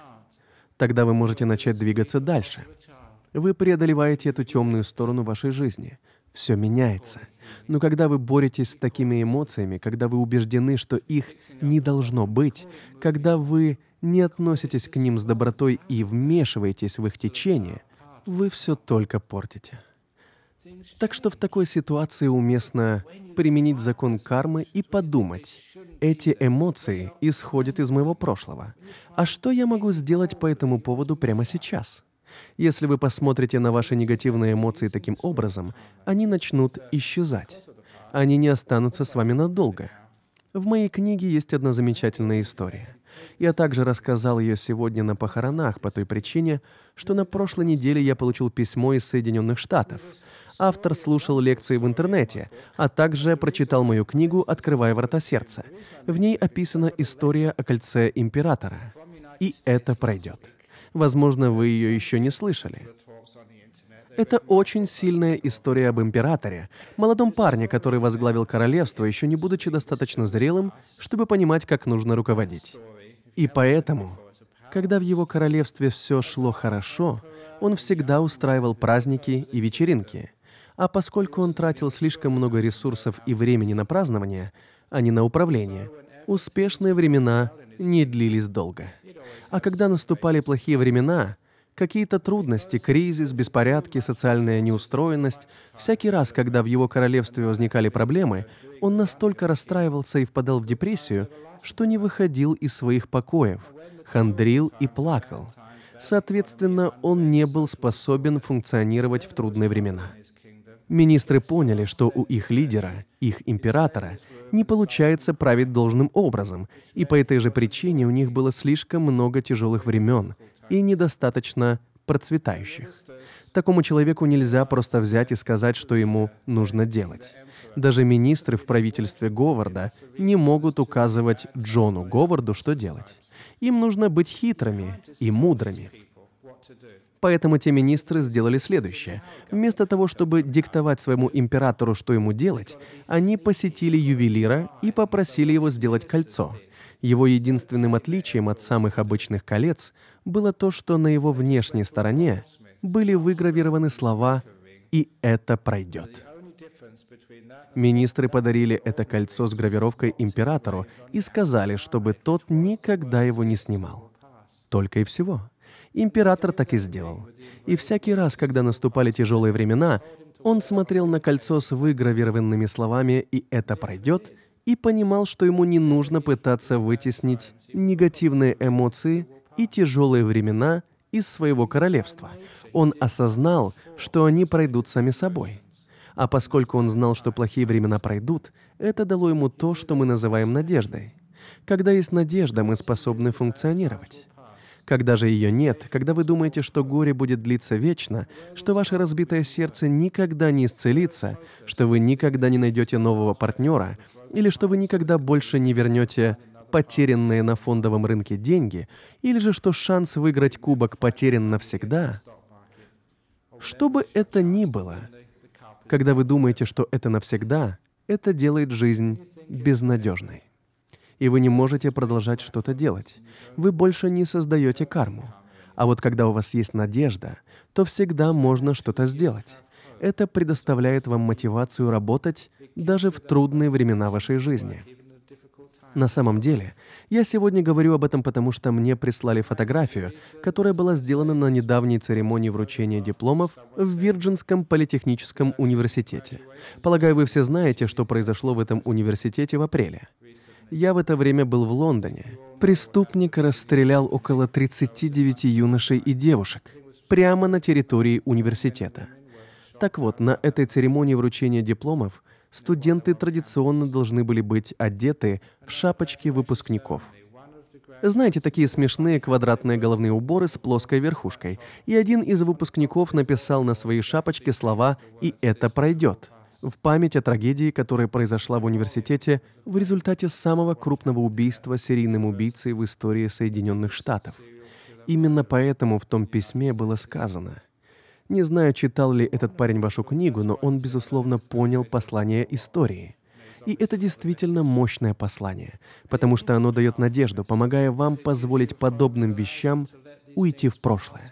Тогда вы можете начать двигаться дальше. Вы преодолеваете эту темную сторону вашей жизни. Все меняется. Но когда вы боретесь с такими эмоциями, когда вы убеждены, что их не должно быть, когда вы не относитесь к ним с добротой и вмешиваетесь в их течение, вы все только портите. Так что в такой ситуации уместно применить закон кармы и подумать, эти эмоции исходят из моего прошлого. А что я могу сделать по этому поводу прямо сейчас? Если вы посмотрите на ваши негативные эмоции таким образом, они начнут исчезать. Они не останутся с вами надолго. В моей книге есть одна замечательная история. Я также рассказал ее сегодня на похоронах по той причине, что на прошлой неделе я получил письмо из Соединенных Штатов — автор слушал лекции в интернете, а также прочитал мою книгу «Открывая врата сердца». В ней описана история о кольце императора. И это пройдет. Возможно, вы ее еще не слышали. Это очень сильная история об императоре, молодом парне, который возглавил королевство, еще не будучи достаточно зрелым, чтобы понимать, как нужно руководить. И поэтому, когда в его королевстве все шло хорошо, он всегда устраивал праздники и вечеринки а поскольку он тратил слишком много ресурсов и времени на празднование, а не на управление, успешные времена не длились долго. А когда наступали плохие времена, какие-то трудности, кризис, беспорядки, социальная неустроенность, всякий раз, когда в его королевстве возникали проблемы, он настолько расстраивался и впадал в депрессию, что не выходил из своих покоев, хандрил и плакал. Соответственно, он не был способен функционировать в трудные времена. Министры поняли, что у их лидера, их императора, не получается править должным образом, и по этой же причине у них было слишком много тяжелых времен и недостаточно процветающих. Такому человеку нельзя просто взять и сказать, что ему нужно делать. Даже министры в правительстве Говарда не могут указывать Джону Говарду, что делать. Им нужно быть хитрыми и мудрыми. Поэтому те министры сделали следующее. Вместо того, чтобы диктовать своему императору, что ему делать, они посетили ювелира и попросили его сделать кольцо. Его единственным отличием от самых обычных колец было то, что на его внешней стороне были выгравированы слова «И это пройдет». Министры подарили это кольцо с гравировкой императору и сказали, чтобы тот никогда его не снимал. Только и всего. Император так и сделал. И всякий раз, когда наступали тяжелые времена, он смотрел на кольцо с выгравированными словами «И это пройдет», и понимал, что ему не нужно пытаться вытеснить негативные эмоции и тяжелые времена из своего королевства. Он осознал, что они пройдут сами собой. А поскольку он знал, что плохие времена пройдут, это дало ему то, что мы называем надеждой. Когда есть надежда, мы способны функционировать. Когда же ее нет, когда вы думаете, что горе будет длиться вечно, что ваше разбитое сердце никогда не исцелится, что вы никогда не найдете нового партнера, или что вы никогда больше не вернете потерянные на фондовом рынке деньги, или же что шанс выиграть кубок потерян навсегда, что бы это ни было, когда вы думаете, что это навсегда, это делает жизнь безнадежной и вы не можете продолжать что-то делать. Вы больше не создаете карму. А вот когда у вас есть надежда, то всегда можно что-то сделать. Это предоставляет вам мотивацию работать даже в трудные времена вашей жизни. На самом деле, я сегодня говорю об этом, потому что мне прислали фотографию, которая была сделана на недавней церемонии вручения дипломов в Вирджинском политехническом университете. Полагаю, вы все знаете, что произошло в этом университете в апреле. Я в это время был в Лондоне. Преступник расстрелял около 39 юношей и девушек прямо на территории университета. Так вот, на этой церемонии вручения дипломов студенты традиционно должны были быть одеты в шапочки выпускников. Знаете, такие смешные квадратные головные уборы с плоской верхушкой. И один из выпускников написал на своей шапочке слова «И это пройдет» в память о трагедии, которая произошла в университете в результате самого крупного убийства серийным убийцей в истории Соединенных Штатов. Именно поэтому в том письме было сказано. Не знаю, читал ли этот парень вашу книгу, но он, безусловно, понял послание истории. И это действительно мощное послание, потому что оно дает надежду, помогая вам позволить подобным вещам уйти в прошлое.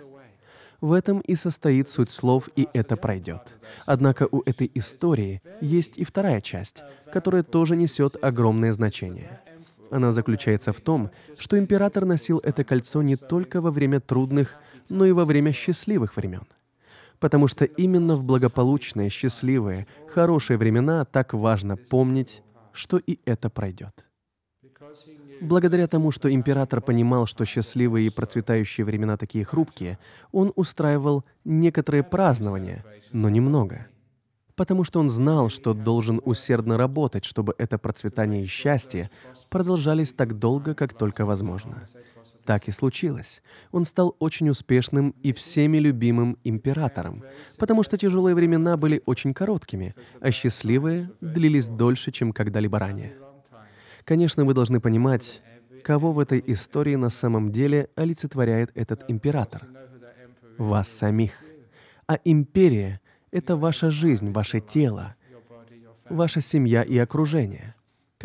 В этом и состоит суть слов «и это пройдет». Однако у этой истории есть и вторая часть, которая тоже несет огромное значение. Она заключается в том, что император носил это кольцо не только во время трудных, но и во время счастливых времен. Потому что именно в благополучные, счастливые, хорошие времена так важно помнить, что и это пройдет. Благодаря тому, что император понимал, что счастливые и процветающие времена такие хрупкие, он устраивал некоторые празднования, но немного. Потому что он знал, что должен усердно работать, чтобы это процветание и счастье продолжались так долго, как только возможно. Так и случилось. Он стал очень успешным и всеми любимым императором, потому что тяжелые времена были очень короткими, а счастливые длились дольше, чем когда-либо ранее. Конечно, вы должны понимать, кого в этой истории на самом деле олицетворяет этот император. Вас самих. А империя — это ваша жизнь, ваше тело, ваша семья и окружение.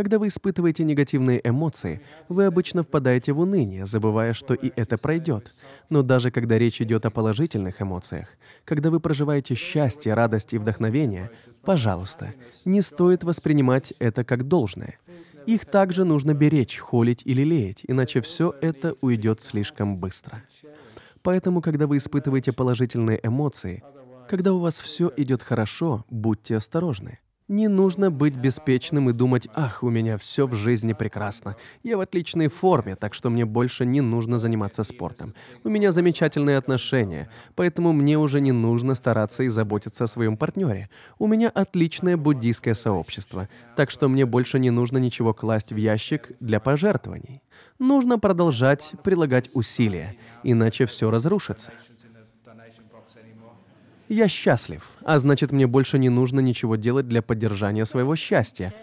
Когда вы испытываете негативные эмоции, вы обычно впадаете в уныние, забывая, что и это пройдет. Но даже когда речь идет о положительных эмоциях, когда вы проживаете счастье, радость и вдохновение, пожалуйста, не стоит воспринимать это как должное. Их также нужно беречь, холить или леять, иначе все это уйдет слишком быстро. Поэтому, когда вы испытываете положительные эмоции, когда у вас все идет хорошо, будьте осторожны. Не нужно быть беспечным и думать, ах, у меня все в жизни прекрасно. Я в отличной форме, так что мне больше не нужно заниматься спортом. У меня замечательные отношения, поэтому мне уже не нужно стараться и заботиться о своем партнере. У меня отличное буддийское сообщество, так что мне больше не нужно ничего класть в ящик для пожертвований. Нужно продолжать прилагать усилия, иначе все разрушится. Я счастлив, а значит мне больше не нужно ничего делать для поддержания своего счастья.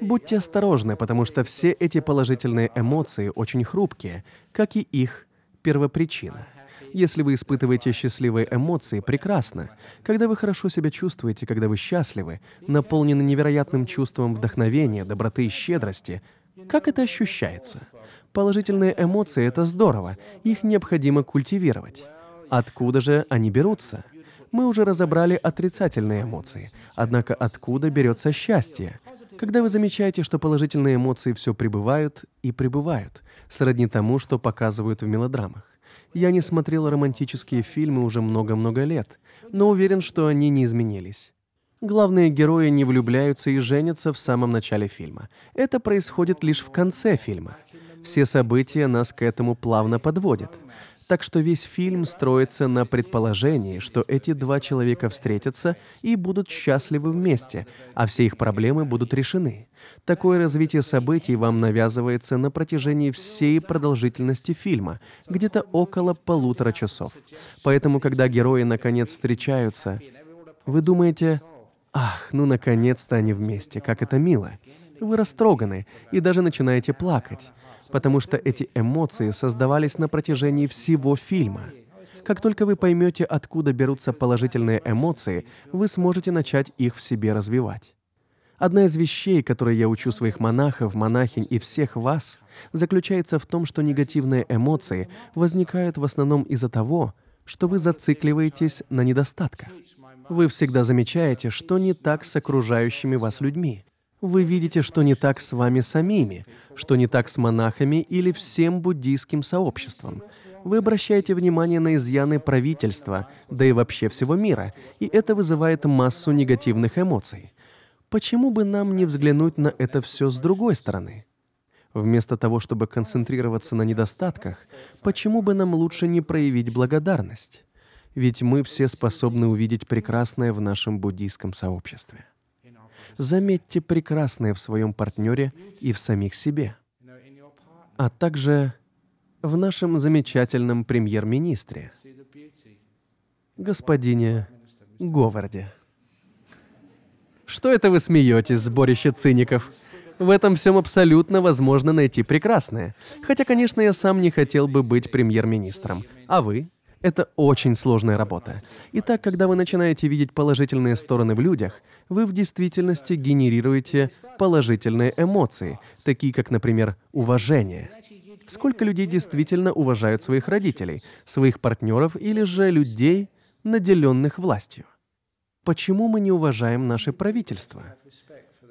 Будьте осторожны, потому что все эти положительные эмоции очень хрупкие, как и их первопричина. Если вы испытываете счастливые эмоции, прекрасно. Когда вы хорошо себя чувствуете, когда вы счастливы, наполнены невероятным чувством вдохновения, доброты и щедрости, как это ощущается? Положительные эмоции — это здорово, их необходимо культивировать. Откуда же они берутся? мы уже разобрали отрицательные эмоции. Однако откуда берется счастье? Когда вы замечаете, что положительные эмоции все прибывают и прибывают, сродни тому, что показывают в мелодрамах. Я не смотрел романтические фильмы уже много-много лет, но уверен, что они не изменились. Главные герои не влюбляются и женятся в самом начале фильма. Это происходит лишь в конце фильма. Все события нас к этому плавно подводят. Так что весь фильм строится на предположении, что эти два человека встретятся и будут счастливы вместе, а все их проблемы будут решены. Такое развитие событий вам навязывается на протяжении всей продолжительности фильма, где-то около полутора часов. Поэтому, когда герои наконец встречаются, вы думаете, «Ах, ну наконец-то они вместе, как это мило!» Вы растроганы и даже начинаете плакать потому что эти эмоции создавались на протяжении всего фильма. Как только вы поймете, откуда берутся положительные эмоции, вы сможете начать их в себе развивать. Одна из вещей, которые я учу своих монахов, монахинь и всех вас, заключается в том, что негативные эмоции возникают в основном из-за того, что вы зацикливаетесь на недостатках. Вы всегда замечаете, что не так с окружающими вас людьми, вы видите, что не так с вами самими, что не так с монахами или всем буддийским сообществом. Вы обращаете внимание на изъяны правительства, да и вообще всего мира, и это вызывает массу негативных эмоций. Почему бы нам не взглянуть на это все с другой стороны? Вместо того, чтобы концентрироваться на недостатках, почему бы нам лучше не проявить благодарность? Ведь мы все способны увидеть прекрасное в нашем буддийском сообществе заметьте прекрасное в своем партнере и в самих себе, а также в нашем замечательном премьер-министре, господине Говарде. Что это вы смеетесь, сборище циников? В этом всем абсолютно возможно найти прекрасное. Хотя, конечно, я сам не хотел бы быть премьер-министром. А вы? Это очень сложная работа. Итак, когда вы начинаете видеть положительные стороны в людях, вы в действительности генерируете положительные эмоции, такие как, например, уважение. Сколько людей действительно уважают своих родителей, своих партнеров или же людей, наделенных властью? Почему мы не уважаем наше правительство?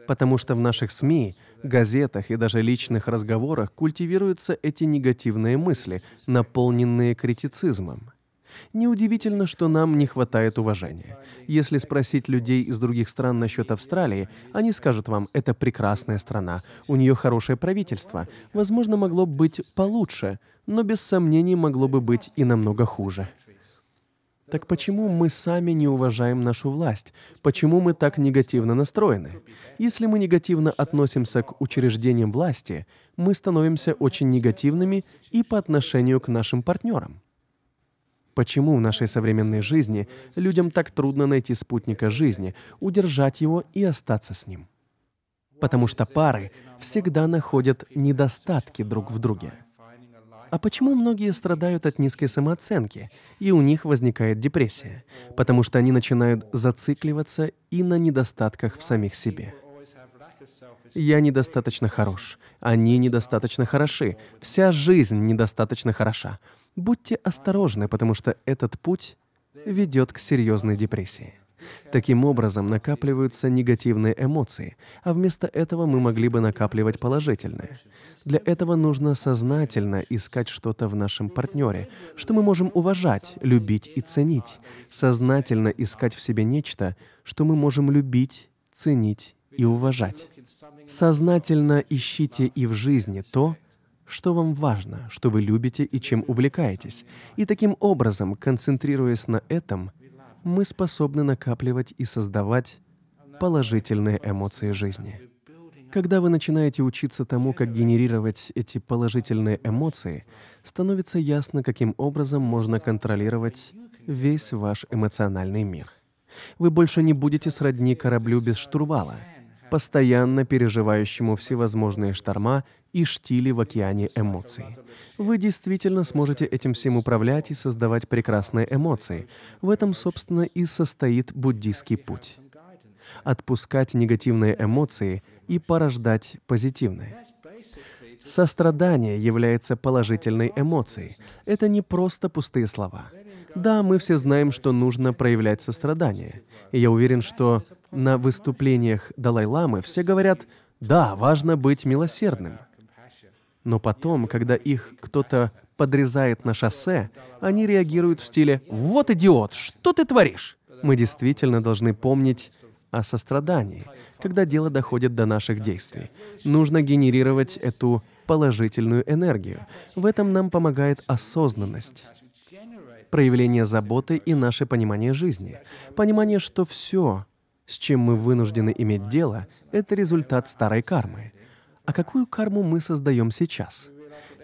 Потому что в наших СМИ, газетах и даже личных разговорах культивируются эти негативные мысли, наполненные критицизмом. Неудивительно, что нам не хватает уважения. Если спросить людей из других стран насчет Австралии, они скажут вам, это прекрасная страна, у нее хорошее правительство, возможно, могло быть получше, но без сомнений могло бы быть и намного хуже. Так почему мы сами не уважаем нашу власть? Почему мы так негативно настроены? Если мы негативно относимся к учреждениям власти, мы становимся очень негативными и по отношению к нашим партнерам. Почему в нашей современной жизни людям так трудно найти спутника жизни, удержать его и остаться с ним? Потому что пары всегда находят недостатки друг в друге. А почему многие страдают от низкой самооценки, и у них возникает депрессия? Потому что они начинают зацикливаться и на недостатках в самих себе. Я недостаточно хорош, они недостаточно хороши, вся жизнь недостаточно хороша. Будьте осторожны, потому что этот путь ведет к серьезной депрессии. Таким образом накапливаются негативные эмоции, а вместо этого мы могли бы накапливать положительные. Для этого нужно сознательно искать что-то в нашем партнере, что мы можем уважать, любить и ценить. Сознательно искать в себе нечто, что мы можем любить, ценить и уважать. Сознательно ищите и в жизни то, что вам важно, что вы любите и чем увлекаетесь. И таким образом, концентрируясь на этом, мы способны накапливать и создавать положительные эмоции жизни. Когда вы начинаете учиться тому, как генерировать эти положительные эмоции, становится ясно, каким образом можно контролировать весь ваш эмоциональный мир. Вы больше не будете сродни кораблю без штурвала, постоянно переживающему всевозможные шторма и штили в океане эмоций. Вы действительно сможете этим всем управлять и создавать прекрасные эмоции. В этом, собственно, и состоит буддийский путь. Отпускать негативные эмоции и порождать позитивные. Сострадание является положительной эмоцией. Это не просто пустые слова. Да, мы все знаем, что нужно проявлять сострадание. И я уверен, что на выступлениях Далай-ламы все говорят, да, важно быть милосердным. Но потом, когда их кто-то подрезает на шоссе, они реагируют в стиле «Вот идиот, что ты творишь?» Мы действительно должны помнить о сострадании, когда дело доходит до наших действий. Нужно генерировать эту положительную энергию. В этом нам помогает осознанность проявление заботы и наше понимание жизни. Понимание, что все, с чем мы вынуждены иметь дело, это результат старой кармы. А какую карму мы создаем сейчас?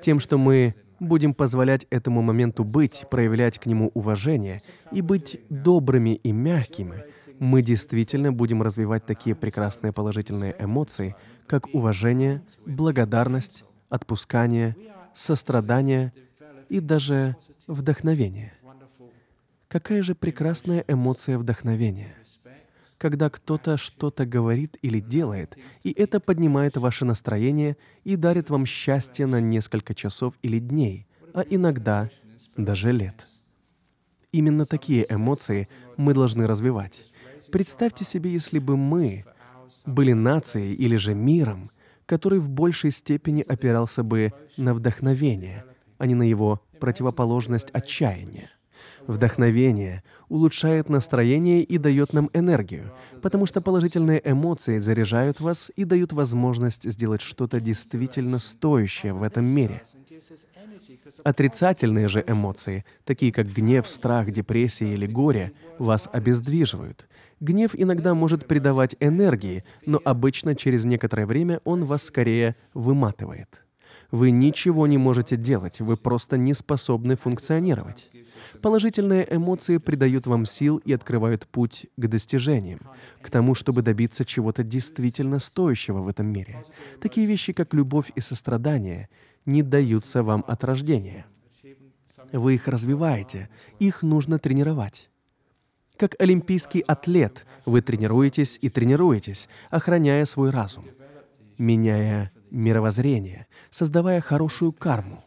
Тем, что мы будем позволять этому моменту быть, проявлять к нему уважение и быть добрыми и мягкими, мы действительно будем развивать такие прекрасные положительные эмоции, как уважение, благодарность, отпускание, сострадание и даже вдохновение. Какая же прекрасная эмоция вдохновения! когда кто-то что-то говорит или делает, и это поднимает ваше настроение и дарит вам счастье на несколько часов или дней, а иногда даже лет. Именно такие эмоции мы должны развивать. Представьте себе, если бы мы были нацией или же миром, который в большей степени опирался бы на вдохновение, а не на его противоположность отчаяния. Вдохновение улучшает настроение и дает нам энергию, потому что положительные эмоции заряжают вас и дают возможность сделать что-то действительно стоящее в этом мире. Отрицательные же эмоции, такие как гнев, страх, депрессия или горе, вас обездвиживают. Гнев иногда может придавать энергии, но обычно через некоторое время он вас скорее выматывает. Вы ничего не можете делать, вы просто не способны функционировать. Положительные эмоции придают вам сил и открывают путь к достижениям, к тому, чтобы добиться чего-то действительно стоящего в этом мире. Такие вещи, как любовь и сострадание, не даются вам от рождения. Вы их развиваете, их нужно тренировать. Как олимпийский атлет, вы тренируетесь и тренируетесь, охраняя свой разум, меняя мировоззрение, создавая хорошую карму,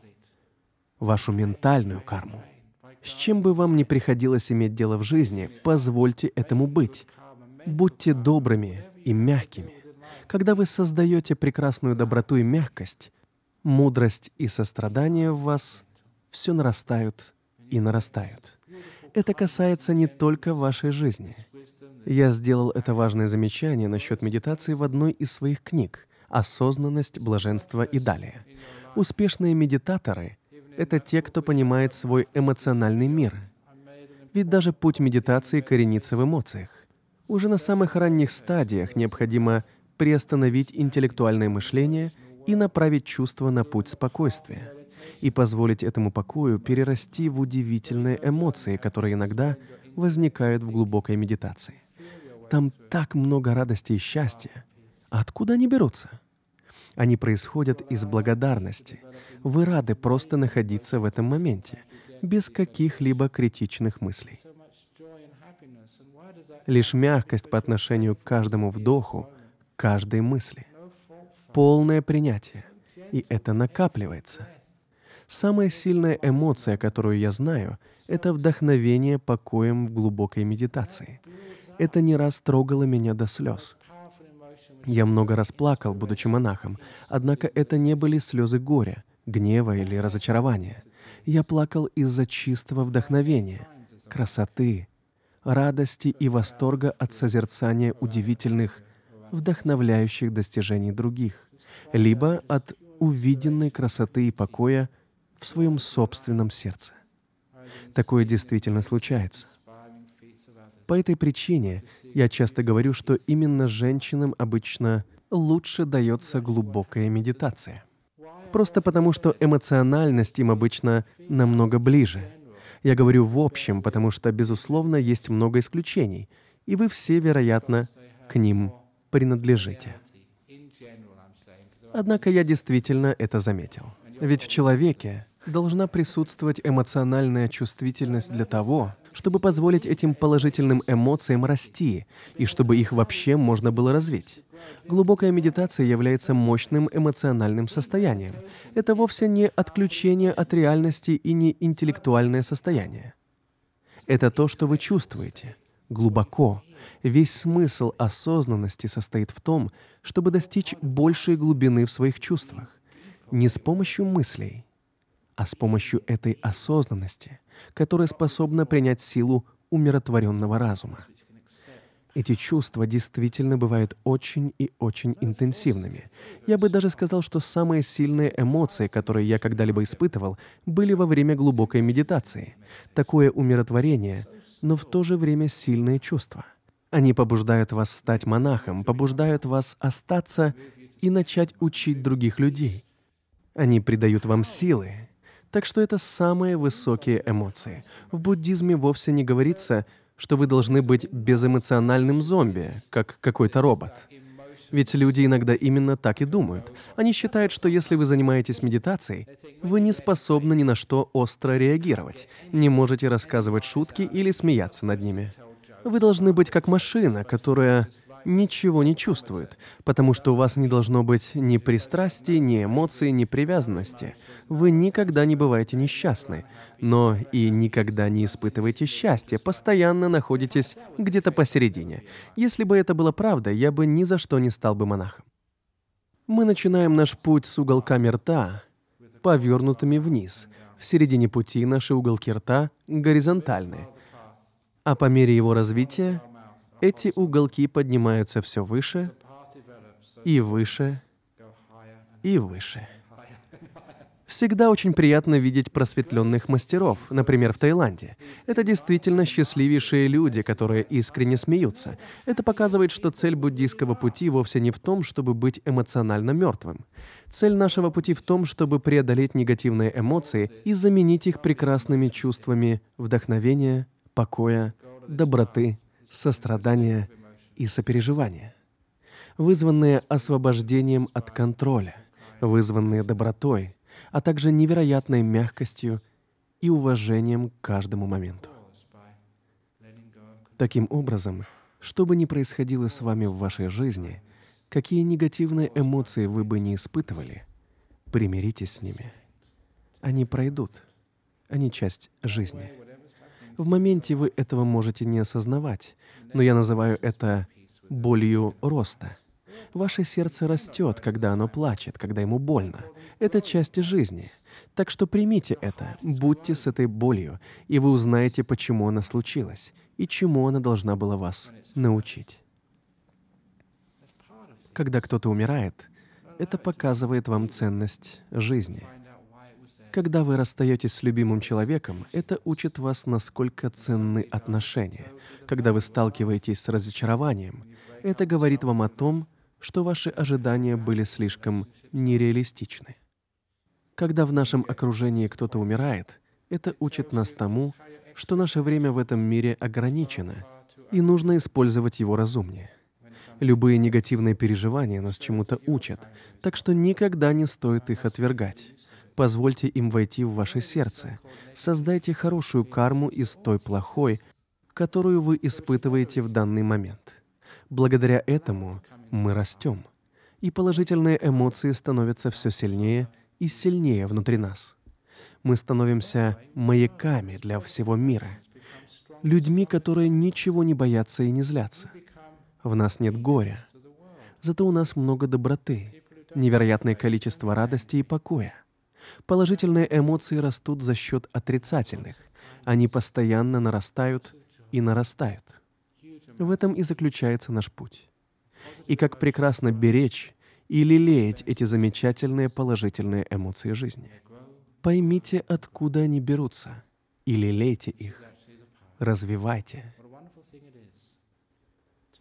вашу ментальную карму. С чем бы вам ни приходилось иметь дело в жизни, позвольте этому быть. Будьте добрыми и мягкими. Когда вы создаете прекрасную доброту и мягкость, мудрость и сострадание в вас все нарастают и нарастают. Это касается не только вашей жизни. Я сделал это важное замечание насчет медитации в одной из своих книг «Осознанность, блаженство и далее». Успешные медитаторы — это те, кто понимает свой эмоциональный мир. Ведь даже путь медитации коренится в эмоциях. Уже на самых ранних стадиях необходимо приостановить интеллектуальное мышление и направить чувства на путь спокойствия и позволить этому покою перерасти в удивительные эмоции, которые иногда возникают в глубокой медитации. Там так много радости и счастья. А откуда они берутся? Они происходят из благодарности. Вы рады просто находиться в этом моменте, без каких-либо критичных мыслей. Лишь мягкость по отношению к каждому вдоху, каждой мысли. Полное принятие. И это накапливается. Самая сильная эмоция, которую я знаю, это вдохновение покоем в глубокой медитации. Это не раз трогало меня до слез. Я много раз плакал, будучи монахом, однако это не были слезы горя, гнева или разочарования. Я плакал из-за чистого вдохновения, красоты, радости и восторга от созерцания удивительных, вдохновляющих достижений других, либо от увиденной красоты и покоя в своем собственном сердце. Такое действительно случается. По этой причине я часто говорю, что именно женщинам обычно лучше дается глубокая медитация. Просто потому, что эмоциональность им обычно намного ближе. Я говорю в общем, потому что, безусловно, есть много исключений, и вы все, вероятно, к ним принадлежите. Однако я действительно это заметил. Ведь в человеке должна присутствовать эмоциональная чувствительность для того, чтобы позволить этим положительным эмоциям расти и чтобы их вообще можно было развить. Глубокая медитация является мощным эмоциональным состоянием. Это вовсе не отключение от реальности и не интеллектуальное состояние. Это то, что вы чувствуете. Глубоко. Весь смысл осознанности состоит в том, чтобы достичь большей глубины в своих чувствах. Не с помощью мыслей, а с помощью этой осознанности, которая способна принять силу умиротворенного разума. Эти чувства действительно бывают очень и очень интенсивными. Я бы даже сказал, что самые сильные эмоции, которые я когда-либо испытывал, были во время глубокой медитации. Такое умиротворение, но в то же время сильные чувства. Они побуждают вас стать монахом, побуждают вас остаться и начать учить других людей. Они придают вам силы, так что это самые высокие эмоции. В буддизме вовсе не говорится, что вы должны быть безэмоциональным зомби, как какой-то робот. Ведь люди иногда именно так и думают. Они считают, что если вы занимаетесь медитацией, вы не способны ни на что остро реагировать, не можете рассказывать шутки или смеяться над ними. Вы должны быть как машина, которая ничего не чувствует, потому что у вас не должно быть ни пристрастий, ни эмоций, ни привязанности. Вы никогда не бываете несчастны, но и никогда не испытываете счастье. постоянно находитесь где-то посередине. Если бы это было правдой, я бы ни за что не стал бы монахом. Мы начинаем наш путь с уголками рта, повернутыми вниз. В середине пути наши уголки рта горизонтальны. А по мере его развития эти уголки поднимаются все выше и выше и выше. Всегда очень приятно видеть просветленных мастеров, например, в Таиланде. Это действительно счастливейшие люди, которые искренне смеются. Это показывает, что цель буддийского пути вовсе не в том, чтобы быть эмоционально мертвым. Цель нашего пути в том, чтобы преодолеть негативные эмоции и заменить их прекрасными чувствами вдохновения, покоя, доброты сострадание и сопереживание, вызванные освобождением от контроля, вызванные добротой, а также невероятной мягкостью и уважением к каждому моменту. Таким образом, что бы ни происходило с вами в вашей жизни, какие негативные эмоции вы бы не испытывали, примиритесь с ними. Они пройдут. Они часть жизни. В моменте вы этого можете не осознавать, но я называю это болью роста. Ваше сердце растет, когда оно плачет, когда ему больно. Это часть жизни. Так что примите это, будьте с этой болью, и вы узнаете, почему она случилась и чему она должна была вас научить. Когда кто-то умирает, это показывает вам ценность жизни. Когда вы расстаетесь с любимым человеком, это учит вас, насколько ценны отношения. Когда вы сталкиваетесь с разочарованием, это говорит вам о том, что ваши ожидания были слишком нереалистичны. Когда в нашем окружении кто-то умирает, это учит нас тому, что наше время в этом мире ограничено, и нужно использовать его разумнее. Любые негативные переживания нас чему-то учат, так что никогда не стоит их отвергать. Позвольте им войти в ваше сердце. Создайте хорошую карму из той плохой, которую вы испытываете в данный момент. Благодаря этому мы растем, и положительные эмоции становятся все сильнее и сильнее внутри нас. Мы становимся маяками для всего мира, людьми, которые ничего не боятся и не злятся. В нас нет горя, зато у нас много доброты, невероятное количество радости и покоя. Положительные эмоции растут за счет отрицательных. Они постоянно нарастают и нарастают. В этом и заключается наш путь. И как прекрасно беречь и лелеять эти замечательные положительные эмоции жизни. Поймите, откуда они берутся, и лелейте их. Развивайте.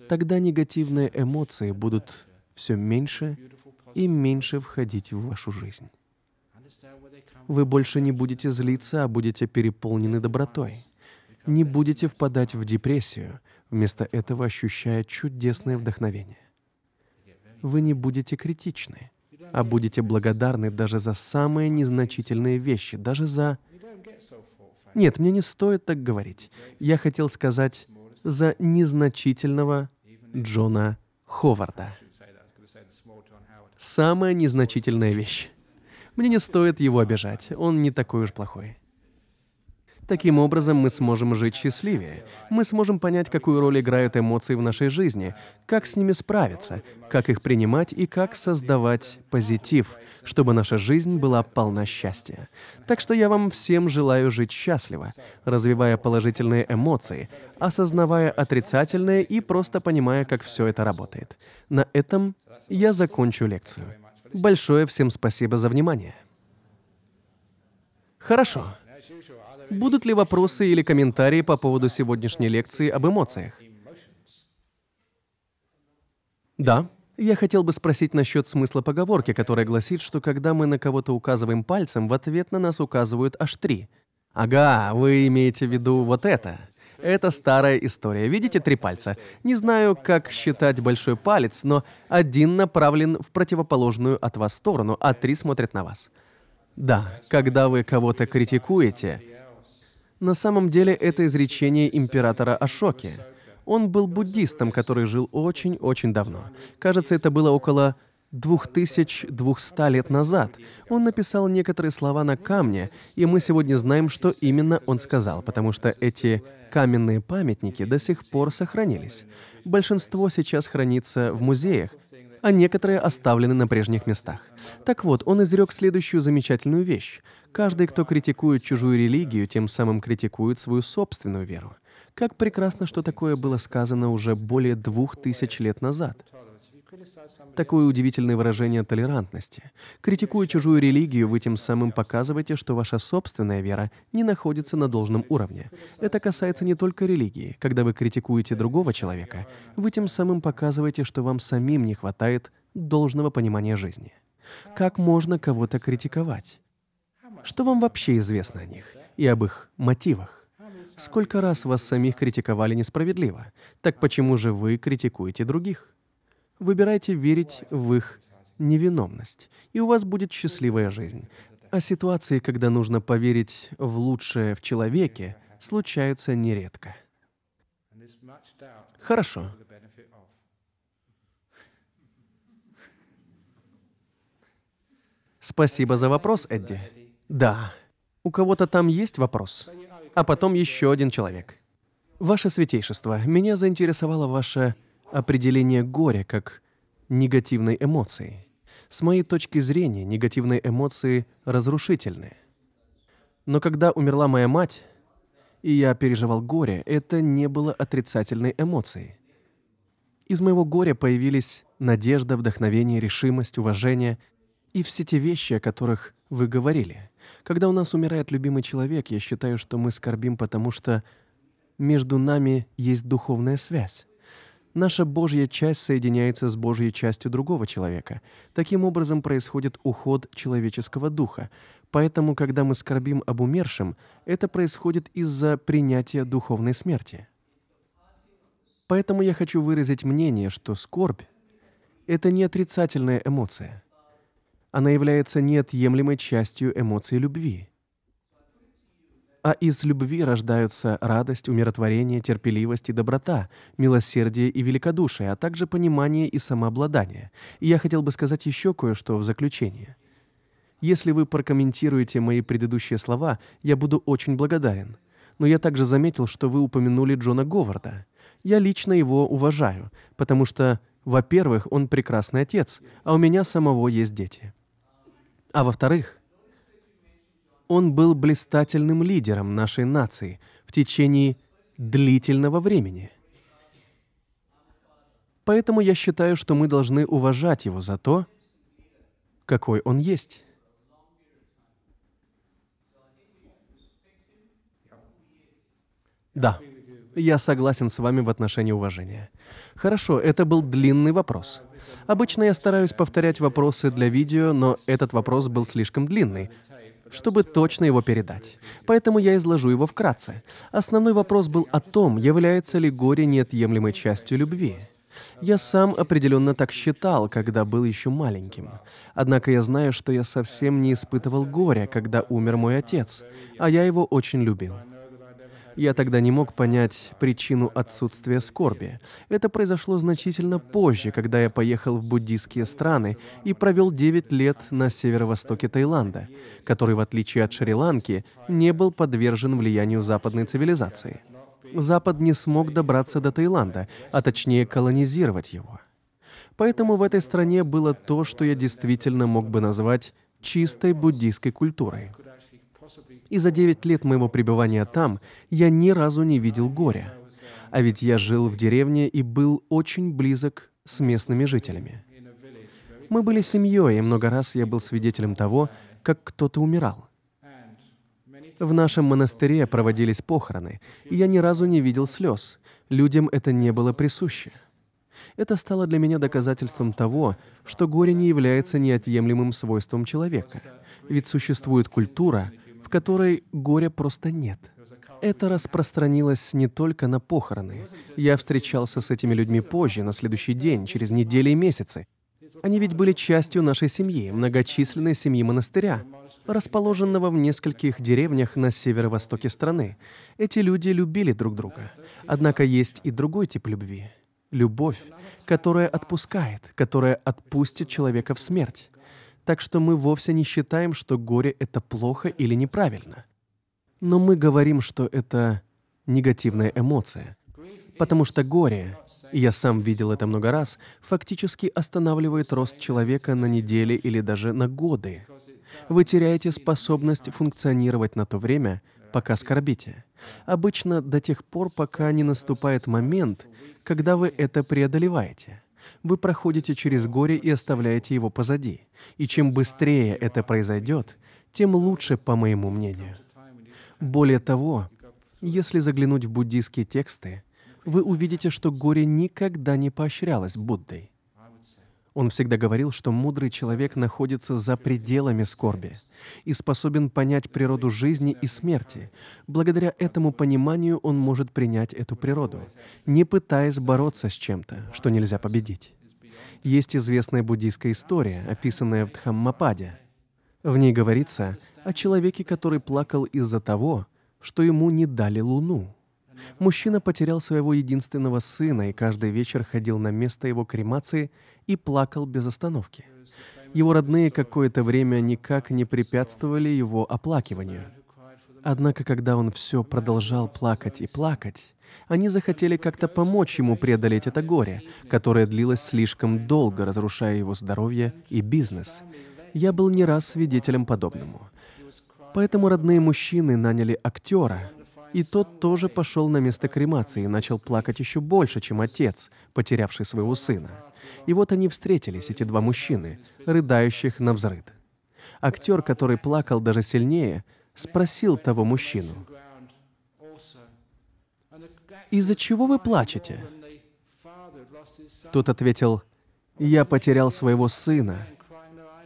Тогда негативные эмоции будут все меньше и меньше входить в вашу жизнь. Вы больше не будете злиться, а будете переполнены добротой. Не будете впадать в депрессию, вместо этого ощущая чудесное вдохновение. Вы не будете критичны, а будете благодарны даже за самые незначительные вещи, даже за... Нет, мне не стоит так говорить. Я хотел сказать за незначительного Джона Ховарда. Самая незначительная вещь. Мне не стоит его обижать, он не такой уж плохой. Таким образом, мы сможем жить счастливее. Мы сможем понять, какую роль играют эмоции в нашей жизни, как с ними справиться, как их принимать и как создавать позитив, чтобы наша жизнь была полна счастья. Так что я вам всем желаю жить счастливо, развивая положительные эмоции, осознавая отрицательные и просто понимая, как все это работает. На этом я закончу лекцию. Большое всем спасибо за внимание. Хорошо. Будут ли вопросы или комментарии по поводу сегодняшней лекции об эмоциях? Да. Я хотел бы спросить насчет смысла поговорки, которая гласит, что когда мы на кого-то указываем пальцем, в ответ на нас указывают аж три. Ага, вы имеете в виду вот это. Это старая история. Видите три пальца? Не знаю, как считать большой палец, но один направлен в противоположную от вас сторону, а три смотрят на вас. Да, когда вы кого-то критикуете, на самом деле это изречение императора Ашоки. Он был буддистом, который жил очень-очень давно. Кажется, это было около 2200 лет назад. Он написал некоторые слова на камне, и мы сегодня знаем, что именно он сказал, потому что эти каменные памятники до сих пор сохранились. Большинство сейчас хранится в музеях, а некоторые оставлены на прежних местах. Так вот, он изрек следующую замечательную вещь. Каждый, кто критикует чужую религию, тем самым критикует свою собственную веру. Как прекрасно, что такое было сказано уже более двух тысяч лет назад. Такое удивительное выражение толерантности. Критикуя чужую религию, вы тем самым показываете, что ваша собственная вера не находится на должном уровне. Это касается не только религии. Когда вы критикуете другого человека, вы тем самым показываете, что вам самим не хватает должного понимания жизни. Как можно кого-то критиковать? Что вам вообще известно о них и об их мотивах? Сколько раз вас самих критиковали несправедливо? Так почему же вы критикуете других? выбирайте верить в их невиновность, и у вас будет счастливая жизнь. А ситуации, когда нужно поверить в лучшее в человеке, случаются нередко. Хорошо. Спасибо за вопрос, Эдди. Да. У кого-то там есть вопрос? А потом еще один человек. Ваше святейшество, меня заинтересовала ваша определение горя как негативной эмоции. С моей точки зрения, негативные эмоции разрушительны. Но когда умерла моя мать, и я переживал горе, это не было отрицательной эмоцией. Из моего горя появились надежда, вдохновение, решимость, уважение и все те вещи, о которых вы говорили. Когда у нас умирает любимый человек, я считаю, что мы скорбим, потому что между нами есть духовная связь. Наша Божья часть соединяется с Божьей частью другого человека. Таким образом происходит уход человеческого духа. Поэтому, когда мы скорбим об умершем, это происходит из-за принятия духовной смерти. Поэтому я хочу выразить мнение, что скорбь — это не отрицательная эмоция. Она является неотъемлемой частью эмоции любви — а из любви рождаются радость, умиротворение, терпеливость и доброта, милосердие и великодушие, а также понимание и самообладание. И я хотел бы сказать еще кое-что в заключение. Если вы прокомментируете мои предыдущие слова, я буду очень благодарен. Но я также заметил, что вы упомянули Джона Говарда. Я лично его уважаю, потому что, во-первых, он прекрасный отец, а у меня самого есть дети. А во-вторых, он был блистательным лидером нашей нации в течение длительного времени. Поэтому я считаю, что мы должны уважать его за то, какой он есть. Да, я согласен с вами в отношении уважения. Хорошо, это был длинный вопрос. Обычно я стараюсь повторять вопросы для видео, но этот вопрос был слишком длинный, чтобы точно его передать. Поэтому я изложу его вкратце. Основной вопрос был о том, является ли горе неотъемлемой частью любви. Я сам определенно так считал, когда был еще маленьким. Однако я знаю, что я совсем не испытывал горя, когда умер мой отец, а я его очень любил. Я тогда не мог понять причину отсутствия скорби. Это произошло значительно позже, когда я поехал в буддийские страны и провел 9 лет на северо-востоке Таиланда, который, в отличие от Шри-Ланки, не был подвержен влиянию западной цивилизации. Запад не смог добраться до Таиланда, а точнее колонизировать его. Поэтому в этой стране было то, что я действительно мог бы назвать чистой буддийской культурой и за 9 лет моего пребывания там я ни разу не видел горя. А ведь я жил в деревне и был очень близок с местными жителями. Мы были семьей, и много раз я был свидетелем того, как кто-то умирал. В нашем монастыре проводились похороны, и я ни разу не видел слез. Людям это не было присуще. Это стало для меня доказательством того, что горе не является неотъемлемым свойством человека. Ведь существует культура, в которой горя просто нет. Это распространилось не только на похороны. Я встречался с этими людьми позже, на следующий день, через недели и месяцы. Они ведь были частью нашей семьи, многочисленной семьи монастыря, расположенного в нескольких деревнях на северо-востоке страны. Эти люди любили друг друга. Однако есть и другой тип любви. Любовь, которая отпускает, которая отпустит человека в смерть так что мы вовсе не считаем, что горе это плохо или неправильно. Но мы говорим, что это негативная эмоция, потому что горе, и я сам видел это много раз, фактически останавливает рост человека на недели или даже на годы. Вы теряете способность функционировать на то время, пока скорбите. Обычно до тех пор, пока не наступает момент, когда вы это преодолеваете вы проходите через горе и оставляете его позади. И чем быстрее это произойдет, тем лучше, по моему мнению. Более того, если заглянуть в буддийские тексты, вы увидите, что горе никогда не поощрялось Буддой. Он всегда говорил, что мудрый человек находится за пределами скорби и способен понять природу жизни и смерти. Благодаря этому пониманию он может принять эту природу, не пытаясь бороться с чем-то, что нельзя победить. Есть известная буддийская история, описанная в Дхаммападе. В ней говорится о человеке, который плакал из-за того, что ему не дали луну. Мужчина потерял своего единственного сына и каждый вечер ходил на место его кремации и плакал без остановки. Его родные какое-то время никак не препятствовали его оплакиванию. Однако, когда он все продолжал плакать и плакать, они захотели как-то помочь ему преодолеть это горе, которое длилось слишком долго, разрушая его здоровье и бизнес. Я был не раз свидетелем подобному. Поэтому родные мужчины наняли актера, и тот тоже пошел на место кремации и начал плакать еще больше, чем отец, потерявший своего сына. И вот они встретились, эти два мужчины, рыдающих на взрыд. Актер, который плакал даже сильнее, спросил того мужчину, «Из-за чего вы плачете?» Тот ответил, «Я потерял своего сына.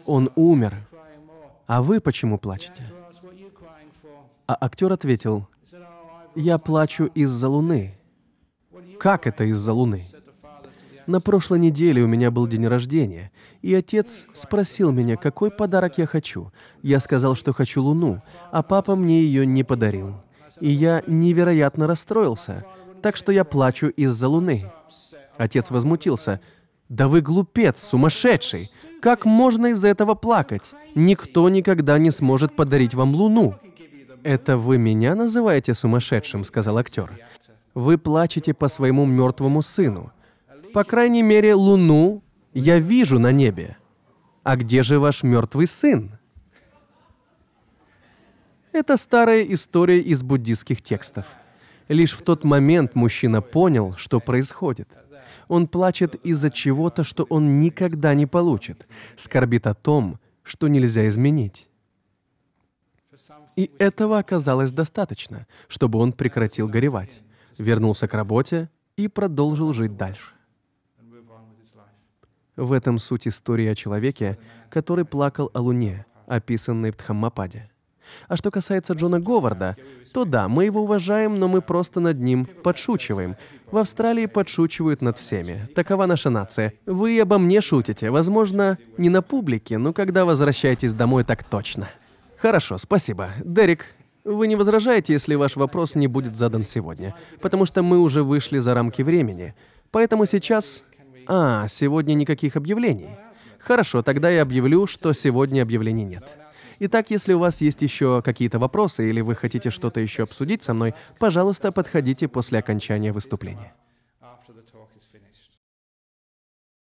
Он умер. А вы почему плачете?» А актер ответил, я плачу из-за Луны. Как это из-за Луны? На прошлой неделе у меня был день рождения, и отец спросил меня, какой подарок я хочу. Я сказал, что хочу Луну, а папа мне ее не подарил. И я невероятно расстроился, так что я плачу из-за Луны. Отец возмутился. «Да вы глупец, сумасшедший! Как можно из-за этого плакать? Никто никогда не сможет подарить вам Луну!» «Это вы меня называете сумасшедшим?» — сказал актер. «Вы плачете по своему мертвому сыну. По крайней мере, луну я вижу на небе. А где же ваш мертвый сын?» Это старая история из буддийских текстов. Лишь в тот момент мужчина понял, что происходит. Он плачет из-за чего-то, что он никогда не получит, скорбит о том, что нельзя изменить. И этого оказалось достаточно, чтобы он прекратил горевать, вернулся к работе и продолжил жить дальше. В этом суть истории о человеке, который плакал о Луне, описанной в Тхаммападе. А что касается Джона Говарда, то да, мы его уважаем, но мы просто над ним подшучиваем. В Австралии подшучивают над всеми. Такова наша нация. Вы обо мне шутите, возможно, не на публике, но когда возвращаетесь домой, так точно. Хорошо, спасибо. Дерек, вы не возражаете, если ваш вопрос не будет задан сегодня, потому что мы уже вышли за рамки времени. Поэтому сейчас... А, сегодня никаких объявлений. Хорошо, тогда я объявлю, что сегодня объявлений нет. Итак, если у вас есть еще какие-то вопросы или вы хотите что-то еще обсудить со мной, пожалуйста, подходите после окончания выступления.